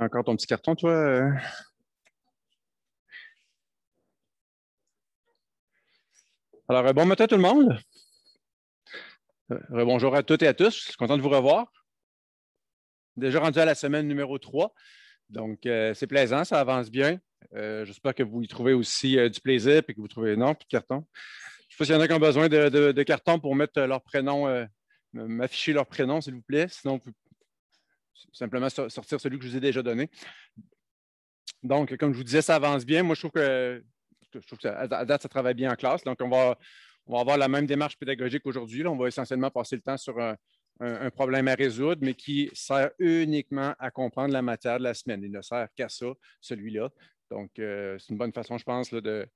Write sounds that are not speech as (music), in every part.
Encore ton petit carton, toi? Euh? Alors, bon matin tout le monde. Euh, Bonjour à toutes et à tous. Je suis content de vous revoir. Déjà rendu à la semaine numéro 3. Donc, euh, c'est plaisant, ça avance bien. J'espère que vous y trouvez aussi du plaisir et que vous trouvez. Non, plus de carton. Je ne sais pas y en a qui ont besoin de, carton pour mettre leur prénom, m'afficher leur prénom, s'il vous plaît. Sinon, simplement sortir celui que je vous ai déjà donné. Donc, comme je vous disais, ça avance bien. Moi, je trouve que, à date, ça travaille bien en classe. Donc, on va, on va avoir la même démarche pédagogique aujourd'hui. On va essentiellement passer le temps sur euh, un, problème à résoudre, mais qui sert uniquement à comprendre la matière de la semaine. Il ne sert qu'à ça, celui-là. Donc, euh, c'est une bonne façon, je pense, de,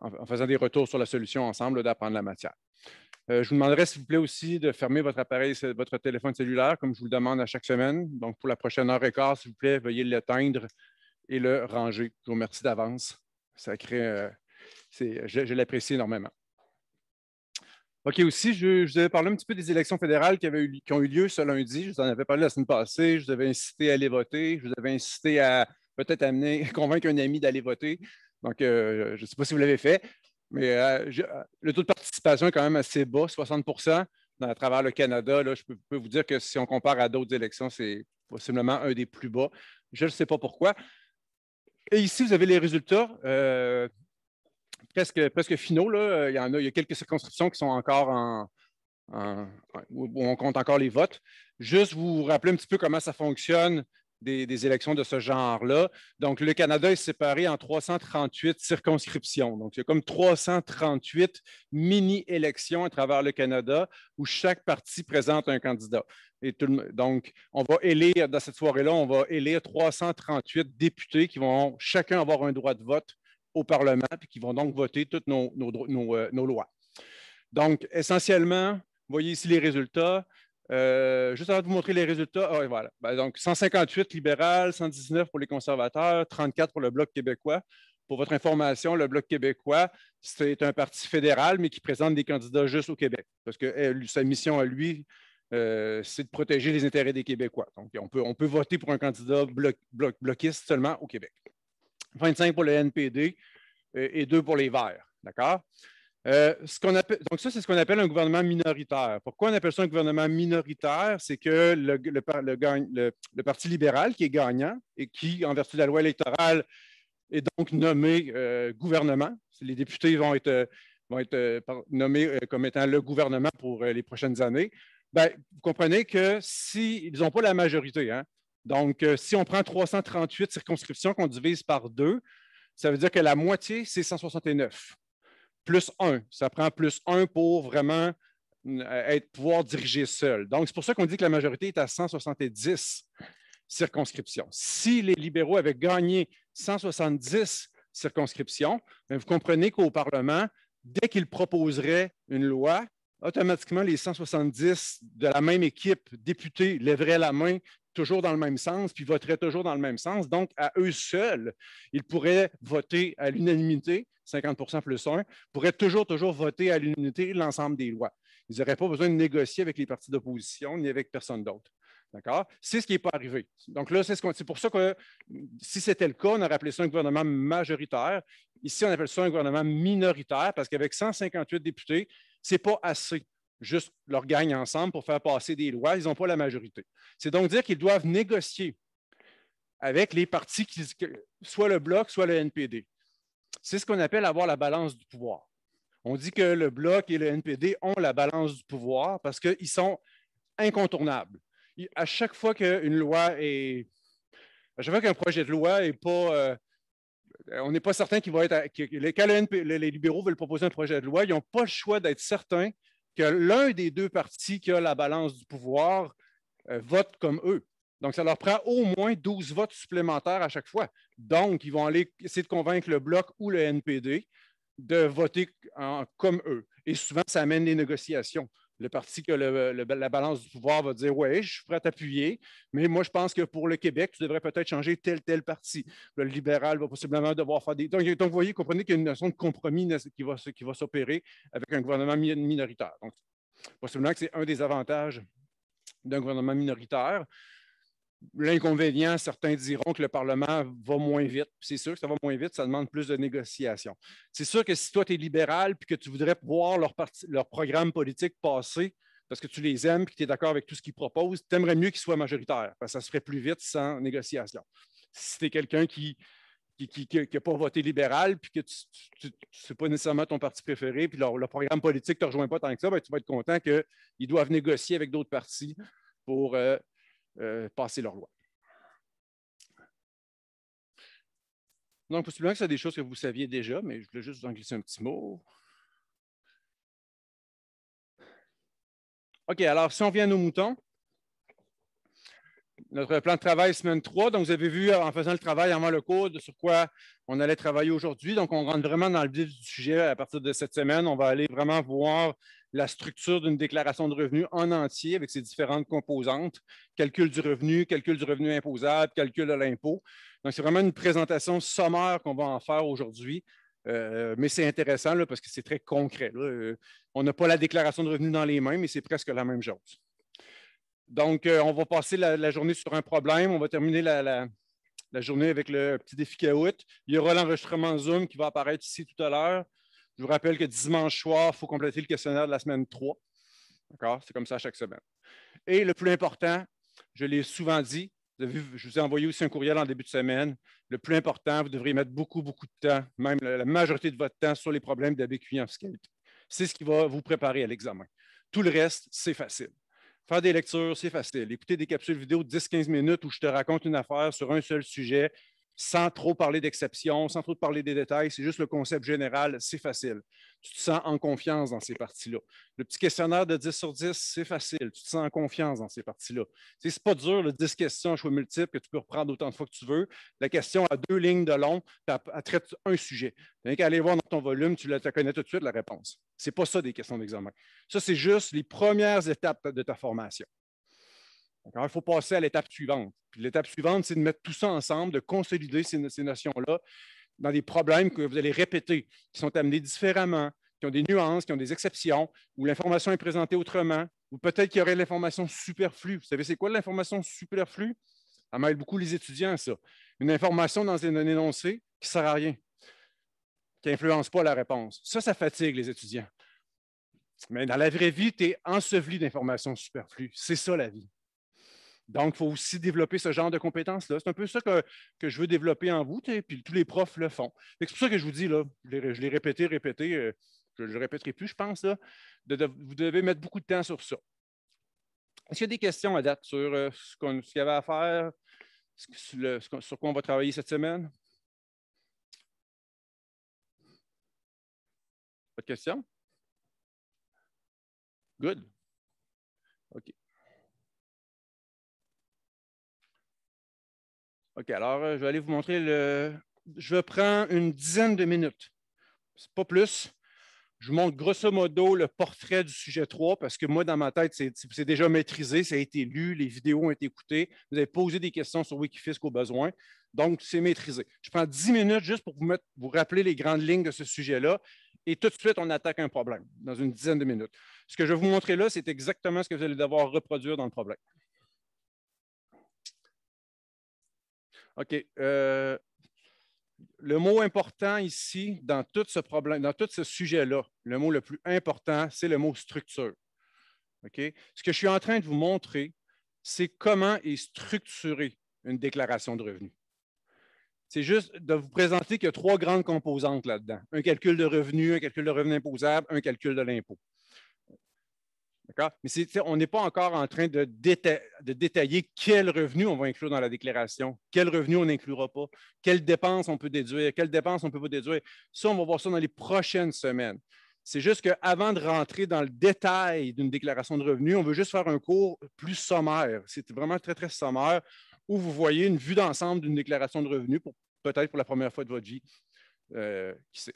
en, faisant des retours sur la solution ensemble, d'apprendre la matière. Euh, je vous demanderai, s'il vous plaît, aussi de fermer votre appareil, votre téléphone cellulaire, comme je vous le demande à chaque semaine. Donc, pour la prochaine heure et quart, s'il vous plaît, veuillez l'éteindre et le ranger. Je vous remercie d'avance. Ça euh, je, l'apprécie énormément. OK, aussi, je, vous avais parlé un petit peu des élections fédérales qui, qui ont eu lieu ce lundi. Je vous en avais parlé la semaine passée. Je vous avais incité à aller voter. Je vous avais incité à peut-être amener, (laughs) convaincre un ami d'aller voter. Donc, euh, je ne sais pas si vous l'avez fait, mais euh, euh, le taux de participation est quand même assez bas, 60 à travers le Canada. je peux, vous dire que si on compare à d'autres élections, c'est possiblement un des plus bas. Je ne sais pas pourquoi. Et ici, vous avez les résultats presque, finaux. Là. Il, y en a, y a quelques circonscriptions qui sont encore en, où on compte encore les votes. Juste vous rappeler un petit peu comment ça fonctionne des, élections de ce genre-là. Donc, le Canada est séparé en 338 circonscriptions. Donc, il y a comme 338 mini-élections à travers le Canada où chaque parti présente un candidat. donc, on va élire, dans cette soirée-là, on va élire 338 députés qui vont chacun avoir un droit de vote au Parlement, et qui vont donc voter toutes nos, euh, nos lois. Donc, essentiellement, vous voyez ici les résultats. Euh, juste avant de vous montrer les résultats, ah ben, donc 158 libérales, 119 pour les conservateurs, 34 pour le Bloc québécois. Pour votre information, le Bloc québécois, c'est un parti fédéral, mais qui présente des candidats juste au Québec, parce que sa mission à lui, euh, c'est de protéger les intérêts des Québécois. Donc, on peut, voter pour un candidat bloc, bloquiste seulement au Québec. 25 pour le NPD euh, et 2 pour les Verts. D'accord? Euh, donc ça, c'est ce qu'on appelle un gouvernement minoritaire. Pourquoi on appelle ça un gouvernement minoritaire? C'est que le, Parti libéral, qui est gagnant et qui, en vertu de la loi électorale, est donc nommé euh, gouvernement, les députés vont être, euh, nommés comme étant le gouvernement pour les prochaines années, ben, vous comprenez que s'ils n'ont pas la majorité, hein, donc si on prend 338 circonscriptions qu'on divise par deux, ça veut dire que la moitié, c'est 169 plus un. Ça prend plus un pour vraiment euh, être, pouvoir diriger seul. Donc, c'est pour ça qu'on dit que la majorité est à 170 circonscriptions. Si les libéraux avaient gagné 170 circonscriptions, ben, vous comprenez qu'au Parlement, dès qu'ils proposeraient une loi, automatiquement, les 170 de la même équipe députés lèveraient la main toujours dans le même sens, puis voteraient toujours dans le même sens. Donc, à eux seuls, ils pourraient voter à l'unanimité, 50 plus 1, pourraient toujours, toujours voter à l'unanimité l'ensemble des lois. Ils n'auraient pas besoin de négocier avec les partis d'opposition ni avec personne d'autre. D'accord? C'est ce qui n'est pas arrivé. Donc là, c'est ce pour ça que si c'était le cas, on aurait appelé ça un gouvernement majoritaire. Ici, on appelle ça un gouvernement minoritaire parce qu'avec 158 députés, ce n'est pas assez juste leur gagne ensemble pour faire passer des lois. Ils n'ont pas la majorité. C'est donc dire qu'ils doivent négocier avec les partis, qui, soit le Bloc, soit le NPD. C'est ce qu'on appelle avoir la balance du pouvoir. On dit que le Bloc et le NPD ont la balance du pouvoir parce qu'ils sont incontournables. À chaque fois qu'une loi est. À chaque fois qu'un projet de loi n'est pas. Euh, on n'est pas certain qu'il va être. quand les libéraux veulent proposer un projet de loi, ils n'ont pas le choix d'être certains que l'un des deux partis qui a la balance du pouvoir euh, vote comme eux. Donc, ça leur prend au moins 12 votes supplémentaires à chaque fois. Donc, ils vont aller essayer de convaincre le Bloc ou le NPD de voter comme eux. Et souvent, ça amène des négociations le parti que la balance du pouvoir va dire Oui, je suis prêt à t'appuyer, mais moi, je pense que pour le Québec, tu devrais peut-être changer tel, tel parti. Le libéral va possiblement devoir faire des. Donc, vous voyez, comprenez qu'il y a une notion de compromis qui va, qui va s'opérer avec un gouvernement minoritaire. Donc, possiblement que c'est un des avantages d'un gouvernement minoritaire, L'inconvénient, certains diront que le Parlement va moins vite. C'est sûr que ça va moins vite, ça demande plus de négociations. C'est sûr que si toi, tu es libéral puis que tu voudrais voir leur, leur programme politique passer parce que tu les aimes et que tu es d'accord avec tout ce qu'ils proposent, tu aimerais mieux qu'ils soient majoritaires parce que ça se ferait plus vite sans négociation. Si tu es quelqu'un qui n'a qui, qui, pas voté libéral puis que ce n'est pas nécessairement ton parti préféré puis leur, leur programme politique ne te rejoint pas tant que ça, ben, tu vas être content qu'ils doivent négocier avec d'autres partis pour euh, euh, passer leur loi. Donc, possiblement que c'est des choses que vous saviez déjà, mais je voulais juste vous en glisser un petit mot. OK, alors si on vient à nos moutons, notre plan de travail semaine 3. Donc, vous avez vu en faisant le travail avant le cours de sur quoi on allait travailler aujourd'hui. Donc, on rentre vraiment dans le vif du sujet à partir de cette semaine. On va aller vraiment voir la structure d'une déclaration de revenus en entier avec ses différentes composantes, calcul du revenu, calcul du revenu imposable, calcul de l'impôt. Donc, c'est vraiment une présentation sommaire qu'on va en faire aujourd'hui. Euh, mais c'est intéressant parce que c'est très concret. Euh, on n'a pas la déclaration de revenus dans les mains, mais c'est presque la même chose. Donc, euh, on va passer la, journée sur un problème. On va terminer la, journée avec le petit défi out, Il y aura l'enregistrement Zoom qui va apparaître ici tout à l'heure. Je vous rappelle que dimanche soir, il faut compléter le questionnaire de la semaine 3. D'accord? C'est comme ça chaque semaine. Et le plus important, je l'ai souvent dit, je vous ai envoyé aussi un courriel en début de semaine. Le plus important, vous devriez mettre beaucoup, beaucoup de temps, même la majorité de votre temps, sur les problèmes d'ABQI en fiscalité. C'est ce qui va vous préparer à l'examen. Tout le reste, c'est facile. Faire des lectures, c'est facile. Écouter des capsules vidéo de 10-15 minutes où je te raconte une affaire sur un seul sujet, sans trop parler d'exceptions, sans trop parler des détails, c'est juste le concept général, c'est facile. Tu te sens en confiance dans ces parties-là. Le petit questionnaire de 10 sur 10, c'est facile. Tu te sens en confiance dans ces parties-là. Ce n'est pas dur, le 10 questions à choix multiple que tu peux reprendre autant de fois que tu veux. La question a deux lignes de long, elle traite un sujet. Tu aller voir dans ton volume, tu la connais tout de suite, la réponse. Ce n'est pas ça des questions d'examen. Ça, c'est juste les premières étapes de ta formation. Il faut passer à l'étape suivante. l'étape suivante, c'est de mettre tout ça ensemble, de consolider ces, ces notions-là dans des problèmes que vous allez répéter, qui sont amenés différemment, qui ont des nuances, qui ont des exceptions, où l'information est présentée autrement, ou peut-être qu'il y aurait l'information superflue. Vous savez, c'est quoi l'information superflue? Ça m'aide beaucoup les étudiants, ça. Une information dans un énoncé qui ne sert à rien, qui n'influence pas la réponse. Ça, ça fatigue les étudiants. Mais dans la vraie vie, tu es enseveli d'informations superflues. C'est ça la vie. Donc, il faut aussi développer ce genre de compétences-là. C'est un peu ça que, je veux développer en vous, puis tous les profs le font. C'est pour ça que je vous dis, là, je l'ai répété, répété, euh, je ne le répéterai plus, je pense, là, vous devez mettre beaucoup de temps sur ça. Est-ce qu'il y a des questions à date sur euh, ce qu'il y avait à faire, sur, sur quoi on va travailler cette semaine? Pas de questions? Good. OK, alors euh, je vais aller vous montrer le. Je prends une dizaine de minutes, pas plus. Je vous montre grosso modo le portrait du sujet 3 parce que moi, dans ma tête, c'est déjà maîtrisé, ça a été lu, les vidéos ont été écoutées. Vous avez posé des questions sur Wikifisk au besoin. Donc, c'est maîtrisé. Je prends 10 minutes juste pour vous, vous rappeler les grandes lignes de ce sujet-là. Et tout de suite, on attaque un problème dans une dizaine de minutes. Ce que je vais vous montrer là, c'est exactement ce que vous allez devoir reproduire dans le problème. OK. Euh, le mot important ici, dans tout ce problème, dans tout ce sujet-là, le mot le plus important, c'est le mot structure. OK. Ce que je suis en train de vous montrer, c'est comment est structurée une déclaration de revenus. C'est juste de vous présenter qu'il y a trois grandes composantes là-dedans. Un calcul de revenus, un calcul de revenu imposable, un calcul de l'impôt. Mais on n'est pas encore en train de, détailler quels revenus on va inclure dans la déclaration, quels revenus on n'inclura pas, quelles dépenses on peut déduire, quelles dépenses on ne peut pas déduire. Ça, on va voir ça dans les prochaines semaines. C'est juste qu'avant de rentrer dans le détail d'une déclaration de revenus, on veut juste faire un cours plus sommaire. C'est vraiment très, très sommaire où vous voyez une vue d'ensemble d'une déclaration de revenus peut-être pour la première fois de votre vie. Euh, qui sait.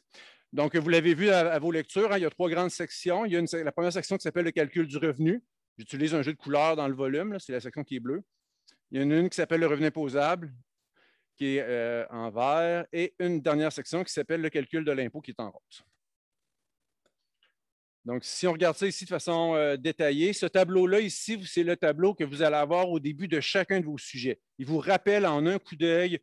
Donc, vous l'avez vu à, vos lectures, hein, il y a trois grandes sections. Il y a la première section qui s'appelle le calcul du revenu. J'utilise un jeu de couleurs dans le volume, c'est la section qui est bleue. Il y en a une qui s'appelle le revenu imposable, qui est euh, en vert, et une dernière section qui s'appelle le calcul de l'impôt, qui est en rose. Donc, si on regarde ça ici de façon euh, détaillée, ce tableau-là ici, c'est le tableau que vous allez avoir au début de chacun de vos sujets. Il vous rappelle en un coup d'œil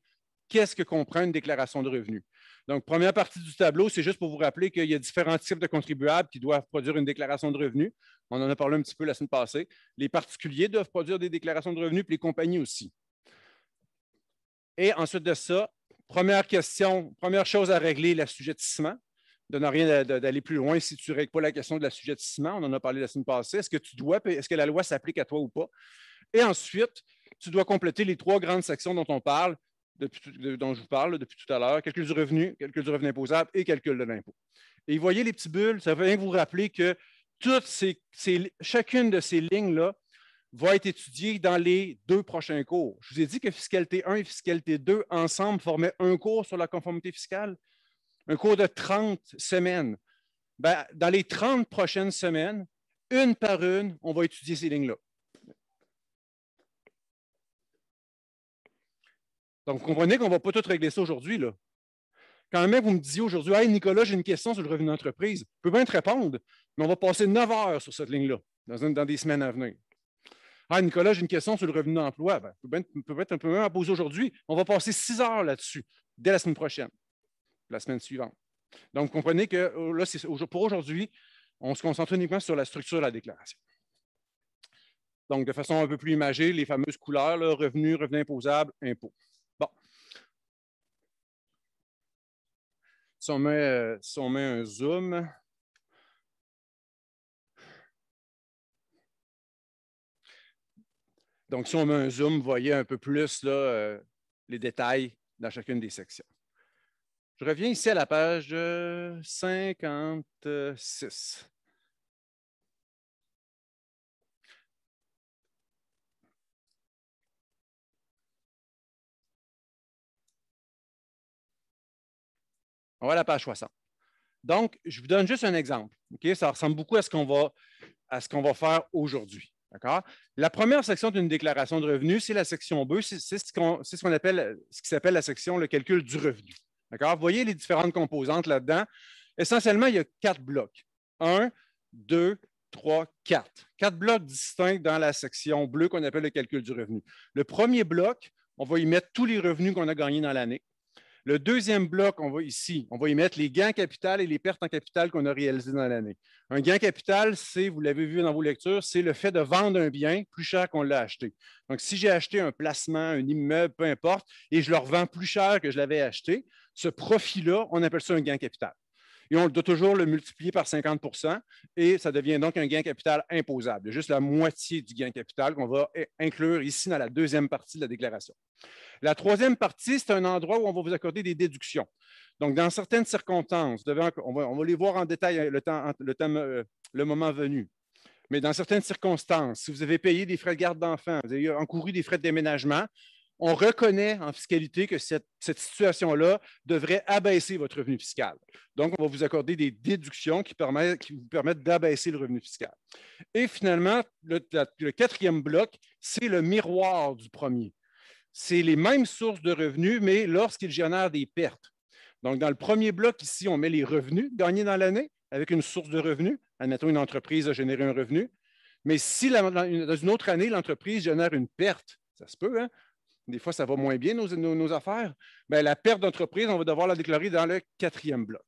qu'est-ce que comprend une déclaration de revenus. Donc, première partie du tableau, c'est juste pour vous rappeler qu'il y a différents types de contribuables qui doivent produire une déclaration de revenus. On en a parlé un petit peu la semaine passée. Les particuliers doivent produire des déclarations de revenus, puis les compagnies aussi. Et ensuite de ça, première question, première chose à régler, l'assujettissement. De ne rien d'aller plus loin si tu ne règles pas la question de l'assujettissement. On en a parlé la semaine passée. Est-ce que tu dois, est-ce que la loi s'applique à toi ou pas? Et ensuite, tu dois compléter les trois grandes sections dont on parle dont je vous parle depuis tout à l'heure, calcul du revenu, calcul du revenu imposable et calcul de l'impôt. Et vous voyez les petits bulles, ça vient vous rappeler que chacune de ces lignes-là va être étudiée dans les deux prochains cours. Je vous ai dit que fiscalité 1 et fiscalité 2 ensemble formaient un cours sur la conformité fiscale, un cours de 30 semaines. Ben, dans les 30 prochaines semaines, une par une, on va étudier ces lignes-là. Donc, vous comprenez qu'on ne va pas tout régler ça aujourd'hui. Là. Quand même, vous me disiez aujourd'hui, Hey Nicolas, j'ai une question sur le revenu d'entreprise, je peux bien te répondre, mais on va passer 9 heures sur cette ligne-là dans, des semaines à venir. Ah, Nicolas, j'ai une question sur le revenu d'emploi. Ben, peut peut-être un peu même à poser aujourd'hui. On va passer 6 heures là-dessus dès la semaine prochaine, la semaine suivante. Donc, vous comprenez que oh, là, pour aujourd'hui, on se concentre uniquement sur la structure de la déclaration. Donc, de façon un peu plus imagée, les fameuses couleurs, revenus, revenu, revenu imposable, impôt. Bon. Euh, si on met, un zoom, Donc, si on met un zoom, vous voyez un peu plus euh, les détails dans chacune des sections. Je reviens ici à la page 56. Euh, On va à la page 60. Donc, je vous donne juste un exemple. Ça ressemble beaucoup à ce qu'on va, à va faire aujourd'hui. La première section d'une déclaration de revenus, c'est la section B, c'est ce qu'on appelle ce qui s'appelle la section le calcul du revenu. D'accord? Vous voyez les différentes composantes là-dedans. Essentiellement, il y a quatre blocs. Un, deux, trois, quatre. Quatre blocs distincts dans la section bleue qu'on appelle le calcul du revenu. Le premier bloc, on va y mettre tous les revenus qu'on a gagnés dans l'année. Le deuxième bloc, on va ici, on va y mettre les gains en capital et les pertes en capital qu'on a réalisées dans l'année. Un gain en capital, c'est, vous l'avez vu dans vos lectures, c'est le fait de vendre un bien plus cher qu'on l'a acheté. Donc, si j'ai acheté un placement, un immeuble, peu importe, et je le revends plus cher que je l'avais acheté, ce profit-là, on appelle ça un gain capital et on doit toujours le multiplier par 50 et ça devient donc un gain capital imposable, juste la moitié du gain capital qu'on va inclure ici dans la deuxième partie de la déclaration. La troisième partie, c'est un endroit où on va vous accorder des déductions. Donc, dans certaines circonstances, on va, les voir en détail euh, le, euh, le moment venu. Mais dans certaines circonstances, si vous avez payé des frais de garde d'enfants, vous avez euh, encouru des frais de déménagement, on reconnaît en fiscalité que cette, situation-là devrait abaisser votre revenu fiscal. Donc, on va vous accorder des déductions qui, vous permettent d'abaisser le revenu fiscal. Et finalement, le, quatrième bloc, c'est le miroir du premier. C'est les mêmes sources de revenus, mais lorsqu'ils génèrent des pertes. Donc, dans le premier bloc, ici, on met les revenus gagnés dans l'année avec une source de revenus. Admettons, une entreprise a généré un revenu. Mais si dans une autre année, l'entreprise génère une perte, ça se peut, hein? des fois, ça va moins bien, nos, affaires, Mais ben, la perte d'entreprise, on va devoir la déclarer dans le quatrième bloc.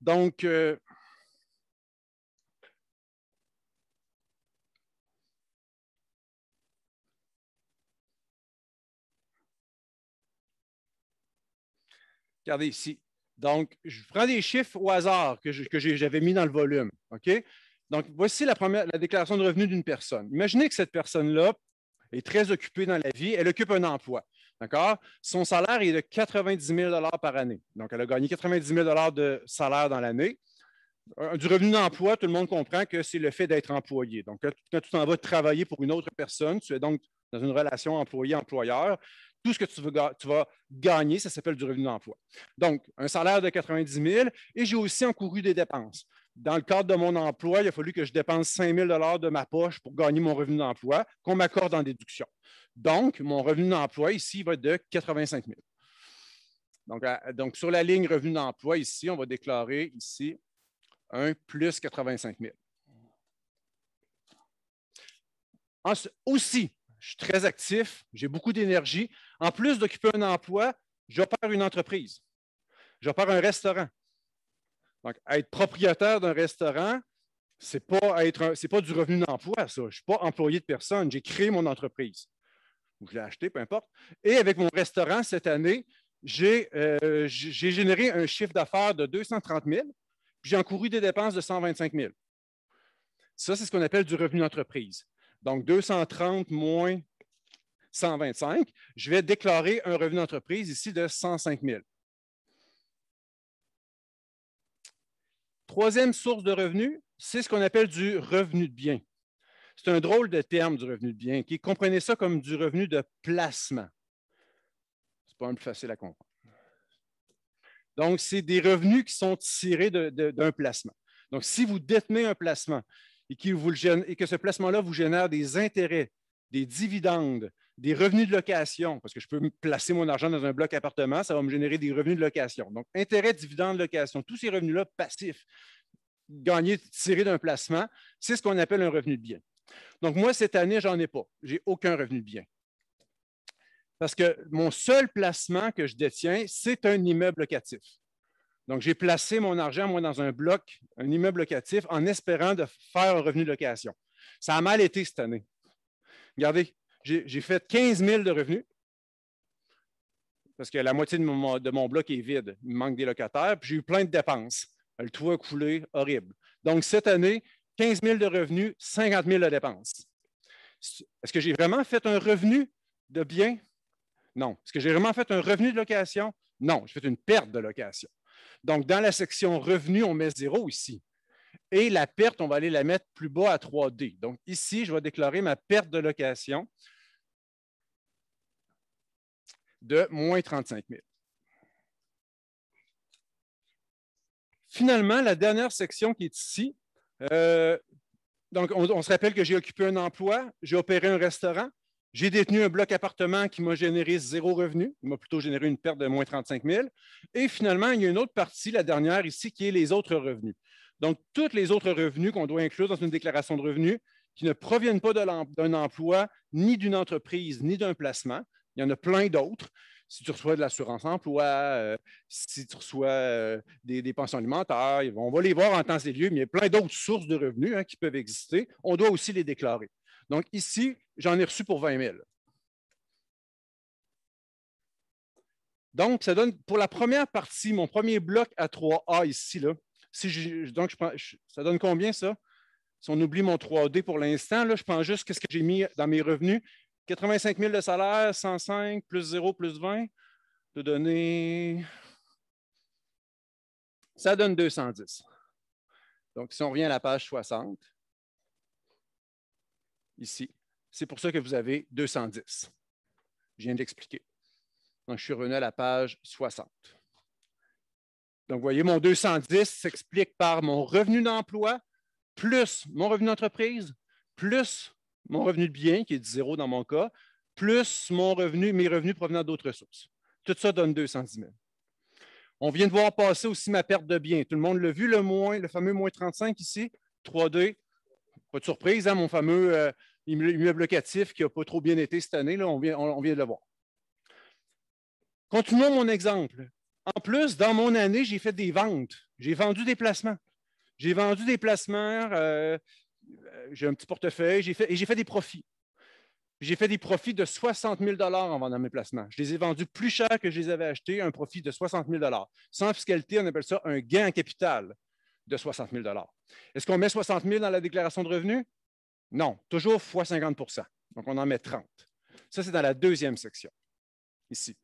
Donc, euh, regardez ici. Donc, je prends des chiffres au hasard que j'avais mis dans le volume. OK? Donc, voici la, première, la déclaration de revenus d'une personne. Imaginez que cette personne-là elle est très occupée dans la vie, elle occupe un emploi. Son salaire est de 90 000 par année. Donc, elle a gagné 90 000 de salaire dans l'année. Euh, du revenu d'emploi, tout le monde comprend que c'est le fait d'être employé. Donc, quand tu t'en vas travailler pour une autre personne, tu es donc dans une relation employé-employeur. Tout ce que tu, tu vas gagner, ça s'appelle du revenu d'emploi. Donc, un salaire de 90 000 et j'ai aussi encouru des dépenses dans le cadre de mon emploi, il a fallu que je dépense 5 000 de ma poche pour gagner mon revenu d'emploi qu'on m'accorde en déduction. Donc, mon revenu d'emploi ici va être de 85 000. Donc, donc sur la ligne revenu d'emploi ici, on va déclarer ici un plus 85 000. aussi, je suis très actif, j'ai beaucoup d'énergie. En plus d'occuper un emploi, j'opère une entreprise, j'opère un restaurant, donc, être propriétaire d'un restaurant, ce n'est pas, du revenu d'emploi, ça. Je ne suis pas employé de personne. J'ai créé mon entreprise. Ou je l'ai acheté, peu importe. Et avec mon restaurant cette année, j'ai euh, généré un chiffre d'affaires de 230 000, puis j'ai encouru des dépenses de 125 000. Ça, c'est ce qu'on appelle du revenu d'entreprise. Donc, 230 moins 125, je vais déclarer un revenu d'entreprise ici de 105 000. Troisième source de revenus, c'est ce qu'on appelle du revenu de bien. C'est un drôle de terme du revenu de bien, qui comprenait ça comme du revenu de placement. Ce n'est pas un peu facile à comprendre. Donc, c'est des revenus qui sont tirés d'un placement. Donc, si vous détenez un placement et que ce placement-là vous génère des intérêts, des dividendes, des revenus de location, parce que je peux placer mon argent dans un bloc appartement, ça va me générer des revenus de location. Donc, intérêt, dividende, location, tous ces revenus-là passifs, gagnés, tirés d'un placement, c'est ce qu'on appelle un revenu de bien. Donc, moi, cette année, j'en ai pas. J'ai aucun revenu de bien. Parce que mon seul placement que je détiens, c'est un immeuble locatif. Donc, j'ai placé mon argent, moi, dans un bloc, un immeuble locatif, en espérant de faire un revenu de location. Ça a mal été cette année. Regardez, j'ai fait 15 000 de revenus parce que la moitié de mon, bloc est vide. Il me manque des locataires. Puis j'ai eu plein de dépenses. Le toit coulé, horrible. Donc, cette année, 15 000 de revenus, 50 000 de dépenses. Est-ce que j'ai vraiment fait un revenu de bien? Non. Est-ce que j'ai vraiment fait un revenu de location? Non, j'ai fait une perte de location. Donc, dans la section revenus, on met zéro ici. Et la perte, on va aller la mettre plus bas à 3D. Donc ici, je vais déclarer ma perte de location de moins 35 000. Finalement, la dernière section qui est ici, euh, donc on, on se rappelle que j'ai occupé un emploi, j'ai opéré un restaurant, j'ai détenu un bloc appartement qui m'a généré zéro revenu, il m'a plutôt généré une perte de moins 35 000. Et finalement, il y a une autre partie, la dernière ici, qui est les autres revenus. Donc, tous les autres revenus qu'on doit inclure dans une déclaration de revenus qui ne proviennent pas d'un emploi, ni d'une entreprise, ni d'un placement, il y en a plein d'autres. Si tu reçois de l'assurance emploi, euh, si tu reçois euh, des, pensions alimentaires, on va les voir en temps et lieu, mais il y a plein d'autres sources de revenus hein, qui peuvent exister. On doit aussi les déclarer. Donc, ici, j'en ai reçu pour 20 000. Donc, ça donne pour la première partie, mon premier bloc à 3A ici, là, donc, ça donne combien ça? Si on oublie mon 3D pour l'instant, là je prends juste ce que j'ai mis dans mes revenus. 85 000 de salaire, 105, plus 0, plus 20, de donner. Ça donne 210. Donc, si on revient à la page 60, ici, c'est pour ça que vous avez 210. Je viens d'expliquer. Donc, je suis revenu à la page 60. Donc, vous voyez, mon 210 s'explique par mon revenu d'emploi plus mon revenu d'entreprise, plus mon revenu de bien, qui est de zéro dans mon cas, plus mon revenu, mes revenus provenant d'autres sources. Tout ça donne 210 000. On vient de voir passer aussi ma perte de biens. Tout le monde l'a vu, le moins, le fameux moins 35 ici, 3D. Pas de surprise, hein, mon fameux euh, immeuble locatif qui n'a pas trop bien été cette année, là, on, vient, on vient de le voir. Continuons mon exemple. En plus, dans mon année, j'ai fait des ventes. J'ai vendu des placements. J'ai vendu des placements. Euh, euh, j'ai un petit portefeuille et j'ai fait des profits. J'ai fait des profits de 60 000 en vendant mes placements. Je les ai vendus plus cher que je les avais achetés, un profit de 60 000 Sans fiscalité, on appelle ça un gain en capital de 60 000 Est-ce qu'on met 60 000 dans la déclaration de revenus? Non, toujours x 50 Donc, on en met 30. Ça, c'est dans la deuxième section, ici.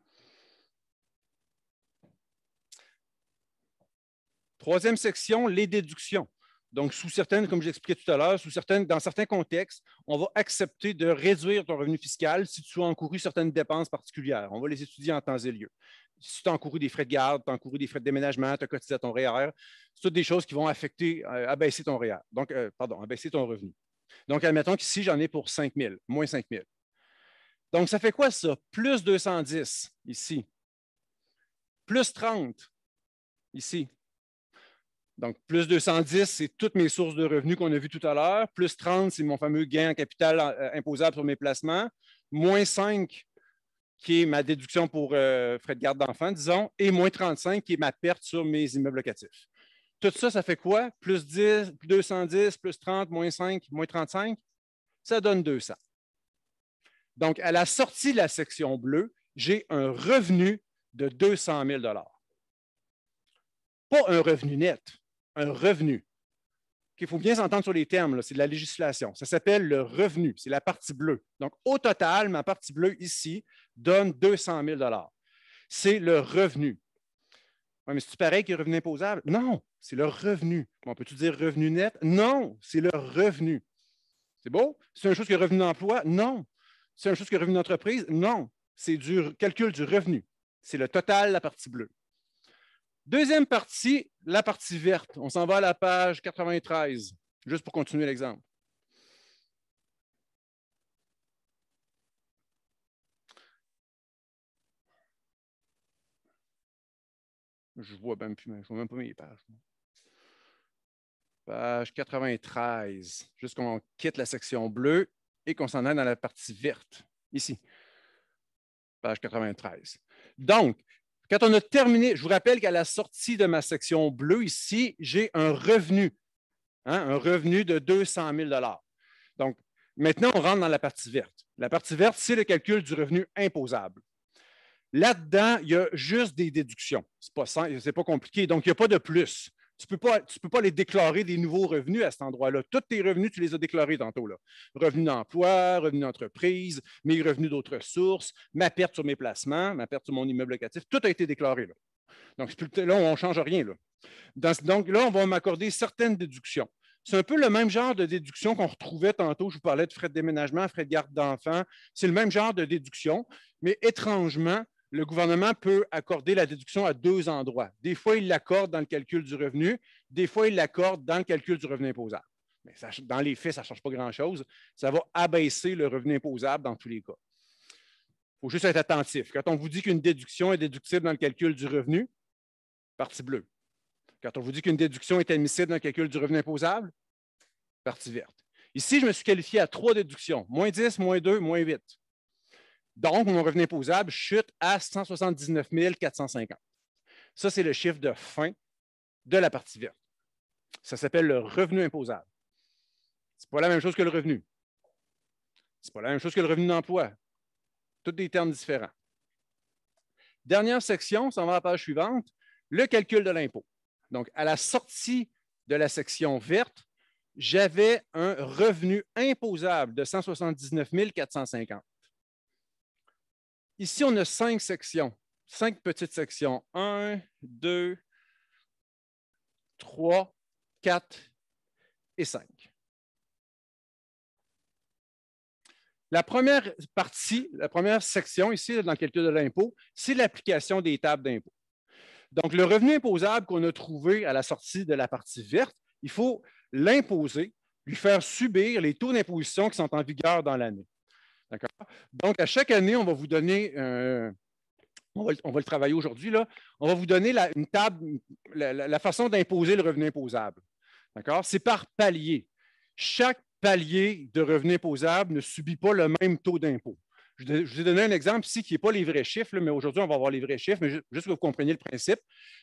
Troisième section, les déductions. Donc, sous certaines, comme j'expliquais tout à l'heure, sous certaines, dans certains contextes, on va accepter de réduire ton revenu fiscal si tu as encouru certaines dépenses particulières. On va les étudier en temps et lieu. Si tu as encouru des frais de garde, tu as encouru des frais de déménagement, tu as cotisé à ton REER, c'est toutes des choses qui vont affecter, euh, abaisser ton REER. Donc, euh, pardon, abaisser ton revenu. Donc, admettons qu'ici, j'en ai pour 5 000, moins 5 000. Donc, ça fait quoi ça? Plus 210 ici. Plus 30 ici. Donc, plus 210, c'est toutes mes sources de revenus qu'on a vues tout à l'heure. Plus 30, c'est mon fameux gain en capital euh, imposable sur mes placements. Moins 5, qui est ma déduction pour euh, frais de garde d'enfants, disons, et moins 35, qui est ma perte sur mes immeubles locatifs. Tout ça, ça fait quoi? Plus 10, plus 210, plus 30, moins 5, moins 35, ça donne 200. Donc, à la sortie de la section bleue, j'ai un revenu de 200 000 Pas un revenu net, un revenu. Il faut bien s'entendre sur les termes, c'est de la législation. Ça s'appelle le revenu, c'est la partie bleue. Donc, au total, ma partie bleue ici donne 200 000 C'est le revenu. Oui, mais c'est pareil qu'il revenu imposable? Non, c'est le revenu. On peut-tu dire revenu net? Non, c'est le revenu. C'est beau? C'est une chose que revenu d'emploi? Non. C'est une chose que revenu d'entreprise? Non. C'est du calcul du revenu. C'est le total, la partie bleue. Deuxième partie, la partie verte. On s'en va à la page 93, juste pour continuer l'exemple. Je ne vois même plus, je vois même pas mes pages. Page 93, juste qu'on quitte la section bleue et qu'on s'en aille dans la partie verte, ici. Page 93. Donc, quand on a terminé, je vous rappelle qu'à la sortie de ma section bleue ici, j'ai un revenu, hein, un revenu de 200 000 Donc, maintenant, on rentre dans la partie verte. La partie verte, c'est le calcul du revenu imposable. Là-dedans, il y a juste des déductions. Ce n'est pas, pas, compliqué. Donc, il n'y a pas de plus tu ne peux, pas, peux pas les déclarer des nouveaux revenus à cet endroit-là. Tous tes revenus, tu les as déclarés tantôt. Là. Revenus d'emploi, revenus d'entreprise, mes revenus d'autres sources, ma perte sur mes placements, ma perte sur mon immeuble locatif, tout a été déclaré. Là. Donc, là, on ne change rien. Là. donc, là, on va m'accorder certaines déductions. C'est un peu le même genre de déduction qu'on retrouvait tantôt. Je vous parlais de frais de déménagement, frais de garde d'enfants. C'est le même genre de déduction, mais étrangement, le gouvernement peut accorder la déduction à deux endroits. Des fois, il l'accorde dans le calcul du revenu, des fois, il l'accorde dans le calcul du revenu imposable. Mais dans les faits, ça ne change pas grand-chose. Ça va abaisser le revenu imposable dans tous les cas. Il faut juste être attentif. Quand on vous dit qu'une déduction est déductible dans le calcul du revenu, partie bleue. Quand on vous dit qu'une déduction est admissible dans le calcul du revenu imposable, partie verte. Ici, je me suis qualifié à trois déductions, moins 10, moins 2, moins 8. Donc, mon revenu imposable chute à 179 450. Ça, c'est le chiffre de fin de la partie verte. Ça s'appelle le revenu imposable. Ce n'est pas la même chose que le revenu. Ce n'est pas la même chose que le revenu d'emploi. Toutes des termes différents. Dernière section, ça va à la page suivante, le calcul de l'impôt. Donc, à la sortie de la section verte, j'avais un revenu imposable de 179 450. Ici, on a cinq sections, cinq petites sections. Un, deux, trois, quatre et cinq. La première partie, la première section ici dans le calcul de l'impôt, c'est l'application des tables d'impôt. Donc, le revenu imposable qu'on a trouvé à la sortie de la partie verte, il faut l'imposer, lui faire subir les taux d'imposition qui sont en vigueur dans l'année. Donc, à chaque année, on va vous donner, euh, on, va, le travailler aujourd'hui, on va vous donner la, une table, la, façon d'imposer le revenu imposable. D'accord? C'est par palier. Chaque palier de revenu imposable ne subit pas le même taux d'impôt. Je vous ai donné un exemple ici qui n'est pas les vrais chiffres, mais aujourd'hui, on va avoir les vrais chiffres, mais juste que vous compreniez le principe.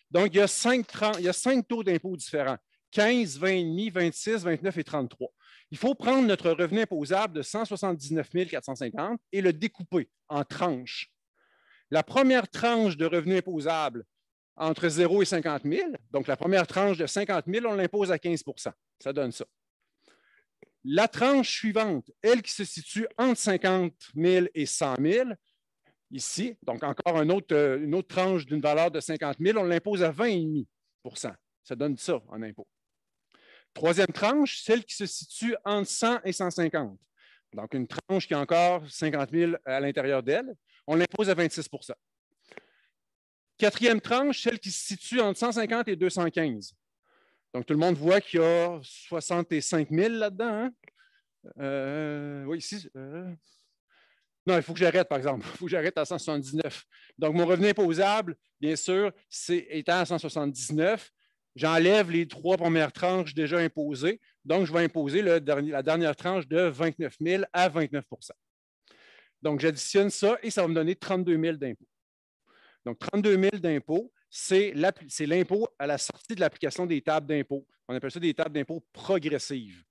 Donc, il y a cinq, il y a cinq taux d'impôt différents 15, 20, 26, 29 et 33. Il faut prendre notre revenu imposable de 179 450 et le découper en tranches. La première tranche de revenu imposable entre 0 et 50 000, donc la première tranche de 50 000, on l'impose à 15 Ça donne ça. La tranche suivante, elle qui se situe entre 50 000 et 100 000, ici, donc encore euh, une autre, tranche d'une valeur de 50 000, on l'impose à 20,5 Ça donne ça en impôt. Troisième tranche, celle qui se situe entre 100 et 150. Donc, une tranche qui a encore 50 000 à l'intérieur d'elle, on l'impose à 26 Quatrième tranche, celle qui se situe entre 150 et 215. Donc, tout le monde voit qu'il y a 65 000 là-dedans. Hein? Euh, oui, ici. Euh. Non, il faut que j'arrête, par exemple. Il faut que j'arrête à 179. Donc, mon revenu imposable, bien sûr, c'est étant à 179, J'enlève les trois premières tranches déjà imposées. Donc, je vais imposer la dernière tranche de 29 000 à 29 Donc, j'additionne ça et ça va me donner 32 000 d'impôts. Donc, 32 000 d'impôts, c'est l'impôt à la sortie de l'application des tables d'impôts. On appelle ça des tables d'impôts progressives.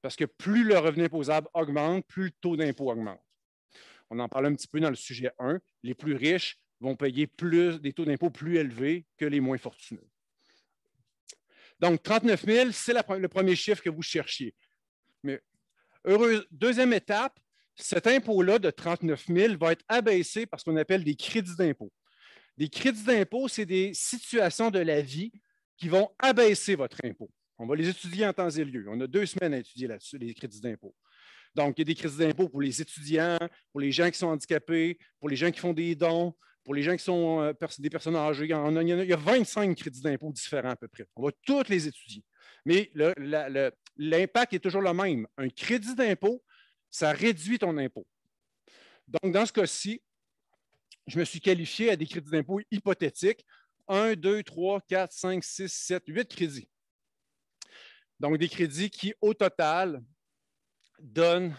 Parce que plus le revenu imposable augmente, plus le taux d'impôt augmente. On en parle un petit peu dans le sujet 1. Les plus riches vont payer plus, des taux d'impôt plus élevés que les moins fortunés. Donc, 39 000, c'est le premier chiffre que vous cherchiez. Mais heureuse, deuxième étape, cet impôt-là de 39 000 va être abaissé par ce qu'on appelle des crédits d'impôt. Des crédits d'impôt, c'est des situations de la vie qui vont abaisser votre impôt. On va les étudier en temps et lieu. On a deux semaines à étudier là-dessus, les crédits d'impôt. Donc, il y a des crédits d'impôt pour les étudiants, pour les gens qui sont handicapés, pour les gens qui font des dons, pour les gens qui sont euh, des personnes âgées, il y, en a, il y a 25 crédits d'impôt différents à peu près. On va tous les étudier. Mais l'impact est toujours le même. Un crédit d'impôt, ça réduit ton impôt. Donc, dans ce cas-ci, je me suis qualifié à des crédits d'impôt hypothétiques. 1, 2, 3, 4, 5, 6, 7, 8 crédits. Donc, des crédits qui, au total, donnent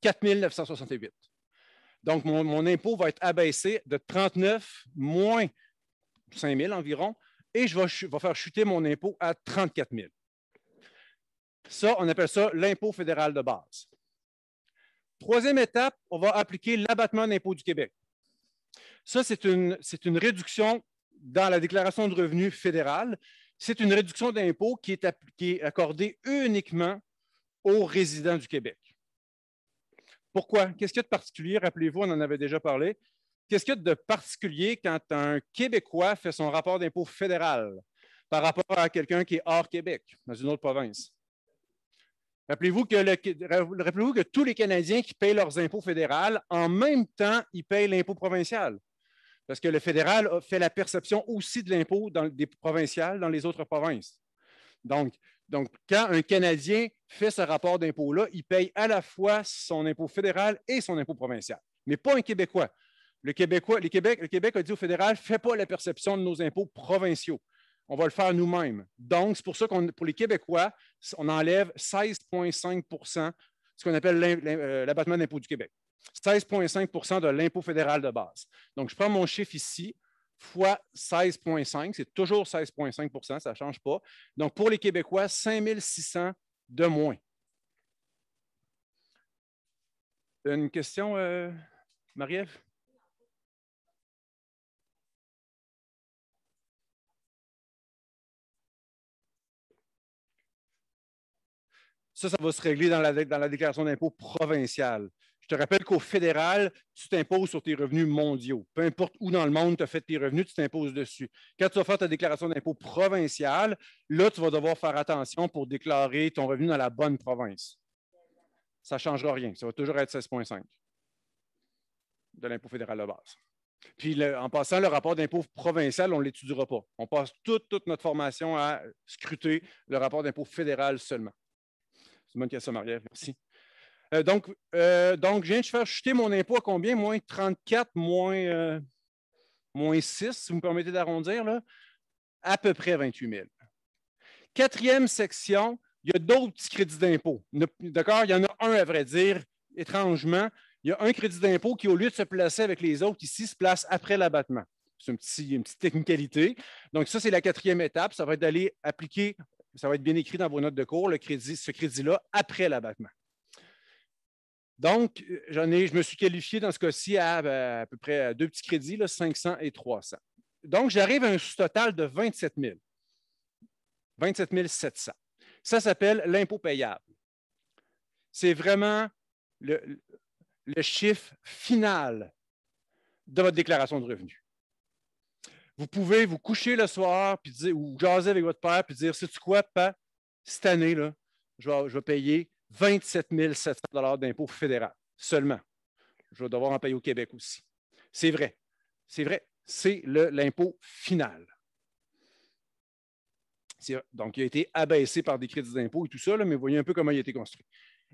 4 968. Donc, mon, impôt va être abaissé de 39 moins 5 000 environ, et je vais, faire chuter mon impôt à 34 000. Ça, on appelle ça l'impôt fédéral de base. Troisième étape, on va appliquer l'abattement d'impôt du Québec. Ça, c'est une, réduction dans la déclaration de revenus fédérale. C'est une réduction d'impôt qui, qui est accordée uniquement aux résidents du Québec. Pourquoi? Qu'est-ce qu'il y a de particulier? Rappelez-vous, on en avait déjà parlé. Qu'est-ce qu'il y a de particulier quand un Québécois fait son rapport d'impôt fédéral par rapport à quelqu'un qui est hors Québec, dans une autre province? Rappelez-vous que, tous les Canadiens qui payent leurs impôts fédéraux, en même temps, ils payent l'impôt provincial. Parce que le fédéral fait la perception aussi de l'impôt des provinciales dans les autres provinces. Donc, donc, quand un Canadien fait ce rapport d'impôt-là, il paye à la fois son impôt fédéral et son impôt provincial, mais pas un Québécois. Le, Québec, le Québec a dit au fédéral, fais pas la perception de nos impôts provinciaux. On va le faire nous-mêmes. Donc, c'est pour ça qu'on, pour les Québécois, on enlève 16,5 ce qu'on appelle euh, l'abattement d'impôt du Québec. 16,5 de l'impôt fédéral de base. Donc, je prends mon chiffre ici fois 16,5. C'est toujours 16,5 ça ne change pas. Donc, pour les Québécois, 5600 de moins. Une question, euh, Marie-Ève? Ça, ça va se régler dans la, dans la déclaration d'impôt provinciale. Je te rappelle qu'au fédéral, tu t'imposes sur tes revenus mondiaux. Peu importe où dans le monde tu as fait tes revenus, tu t'imposes dessus. Quand tu vas faire ta déclaration d'impôt provincial, là, tu vas devoir faire attention pour déclarer ton revenu dans la bonne province. Ça ne changera rien. Ça va toujours être 16,5 de l'impôt fédéral de base. Puis, en passant, le rapport d'impôt provincial, on ne l'étudiera pas. On passe toute, notre formation à scruter le rapport d'impôt fédéral seulement. C'est une bonne question, marie Merci. Euh, donc, euh, donc, je viens de faire chuter mon impôt à combien? Moins 34, moins, 6, euh, si vous me permettez d'arrondir, là, à peu près 28 000. Quatrième section, il y a d'autres petits crédits d'impôt. D'accord? Il y en a un, à vrai dire, étrangement. Il y a un crédit d'impôt qui, au lieu de se placer avec les autres, ici, se place après l'abattement. C'est une, une petite technicalité. Donc, ça, c'est la quatrième étape. Ça va être d'aller appliquer, ça va être bien écrit dans vos notes de cours, le crédit, ce crédit-là après l'abattement. Donc, euh, j'en ai, je me suis qualifié dans ce cas-ci à euh, à peu près euh, deux petits crédits, là, 500 et 300. Donc, j'arrive à un sous total de 27 000. 27 700. Ça s'appelle l'impôt payable. C'est vraiment le, chiffre final de votre déclaration de revenus. Vous pouvez vous coucher le soir puis dire, ou jaser avec votre père puis dire, C'est tu quoi, pas cette année, là, je, vais, je vais payer 27 700 d'impôt fédéral seulement. Je vais devoir en payer au Québec aussi. C'est vrai. C'est vrai. C'est l'impôt final. Donc, il a été abaissé par des crédits d'impôt et tout ça, mais voyez un peu comment il a été construit.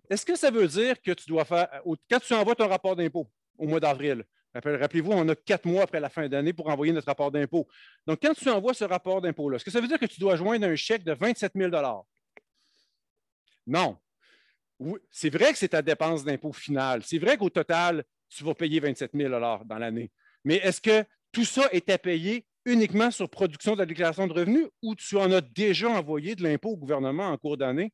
Est-ce que ça veut dire que tu dois faire, quand tu envoies ton rapport d'impôt au mois d'avril, rappelez-vous, on a quatre mois après la fin d'année pour envoyer notre rapport d'impôt. Donc, quand tu envoies ce rapport d'impôt-là, est-ce que ça veut dire que tu dois joindre un chèque de 27 000 Non c'est vrai que c'est ta dépense d'impôt finale. C'est vrai qu'au total, tu vas payer 27 000 dans l'année. Mais est-ce que tout ça est à payer uniquement sur production de la déclaration de revenus ou tu en as déjà envoyé de l'impôt au gouvernement en cours d'année?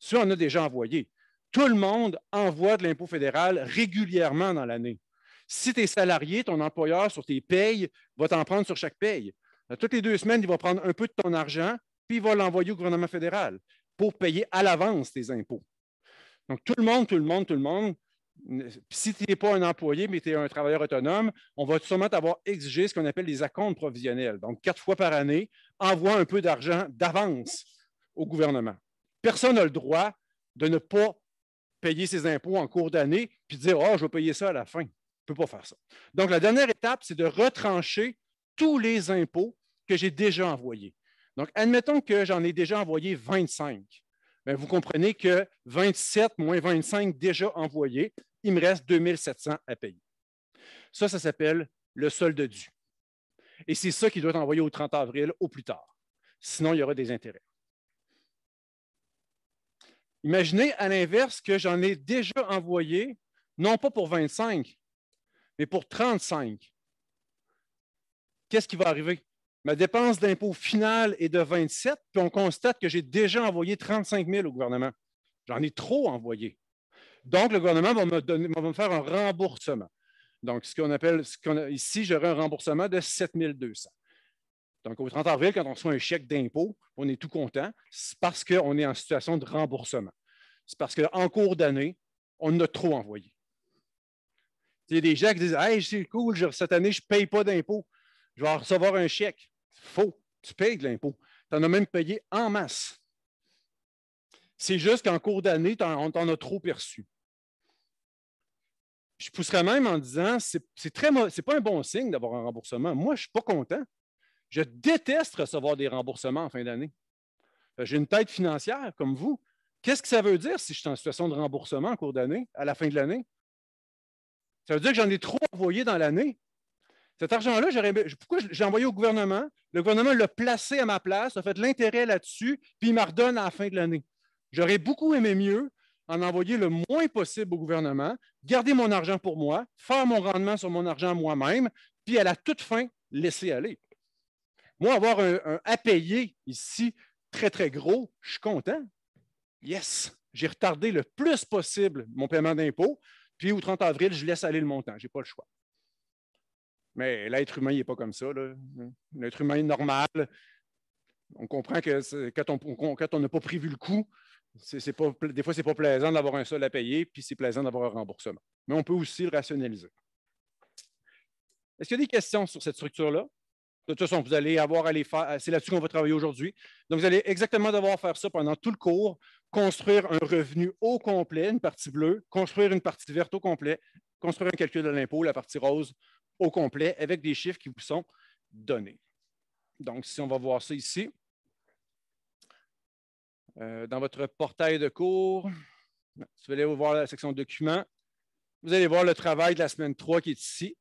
Tu en as déjà envoyé. Tout le monde envoie de l'impôt fédéral régulièrement dans l'année. Si tu es salarié, ton employeur, sur tes payes, va t'en prendre sur chaque paye. Toutes les deux semaines, il va prendre un peu de ton argent, puis il va l'envoyer au gouvernement fédéral pour payer à l'avance tes impôts. Donc, tout le monde, tout le monde, tout le monde, si tu n'es pas un employé, mais tu es un travailleur autonome, on va sûrement t'avoir exigé ce qu'on appelle les acomptes provisionnels. Donc, quatre fois par année, envoie un peu d'argent d'avance au gouvernement. Personne n'a le droit de ne pas payer ses impôts en cours d'année puis de dire Oh, je vais payer ça à la fin. Tu ne peux pas faire ça. Donc, la dernière étape, c'est de retrancher tous les impôts que j'ai déjà envoyés. Donc, admettons que j'en ai déjà envoyé 25. Ben, vous comprenez que 27 moins 25 déjà envoyés, il me reste 2700 à payer. Ça, ça s'appelle le solde dû. Et c'est ça qui doit être envoyé au 30 avril au plus tard. Sinon, il y aura des intérêts. Imaginez à l'inverse que j'en ai déjà envoyé, non pas pour 25, mais pour 35. Qu'est-ce qui va arriver? Ma dépense d'impôt finale est de 27, puis on constate que j'ai déjà envoyé 35 000 au gouvernement. J'en ai trop envoyé. Donc, le gouvernement va me, faire un remboursement. Donc, ce qu'on appelle, ici, j'aurai un remboursement de 7 200. Donc, au 30 avril, quand on reçoit un chèque d'impôt, on est tout content. C'est parce qu'on est en situation de remboursement. C'est parce qu'en cours d'année, on a trop envoyé. Il y a des gens qui disent Hey, c'est cool, cette année, je ne paye pas d'impôt. Je vais recevoir un chèque. Faux. Tu payes de l'impôt. Tu en as même payé en masse. C'est juste qu'en cours d'année, on t'en a trop perçu. Je pousserais même en disant c'est n'est pas un bon signe d'avoir un remboursement. Moi, je ne suis pas content. Je déteste recevoir des remboursements en fin d'année. J'ai une tête financière comme vous. Qu'est-ce que ça veut dire si je suis en situation de remboursement en cours d'année, à la fin de l'année? Ça veut dire que j'en ai trop envoyé dans l'année. Cet argent-là, pourquoi j'ai envoyé au gouvernement? Le gouvernement l'a placé à ma place, a fait l'intérêt là-dessus, puis il m'en redonne à la fin de l'année. J'aurais beaucoup aimé mieux en envoyer le moins possible au gouvernement, garder mon argent pour moi, faire mon rendement sur mon argent moi-même, puis à la toute fin, laisser aller. Moi, avoir un, un, à payer ici très, très gros, je suis content. Yes, j'ai retardé le plus possible mon paiement d'impôt, puis au 30 avril, je laisse aller le montant, je n'ai pas le choix. Mais l'être humain, il n'est pas comme ça. L'être humain est normal, on comprend que quand on n'a pas prévu le coût, des fois, ce n'est pas plaisant d'avoir un sol à payer, puis c'est plaisant d'avoir un remboursement. Mais on peut aussi le rationaliser. Est-ce qu'il y a des questions sur cette structure-là? De toute façon, vous allez avoir à les faire. C'est là-dessus qu'on va travailler aujourd'hui. Donc, vous allez exactement devoir faire ça pendant tout le cours, construire un revenu au complet, une partie bleue, construire une partie verte au complet, construire un calcul de l'impôt, la partie rose, au complet avec des chiffres qui vous sont donnés. Donc, si on va voir ça ici, euh, dans votre portail de cours, si vous allez voir la section documents, vous allez voir le travail de la semaine 3 qui est ici.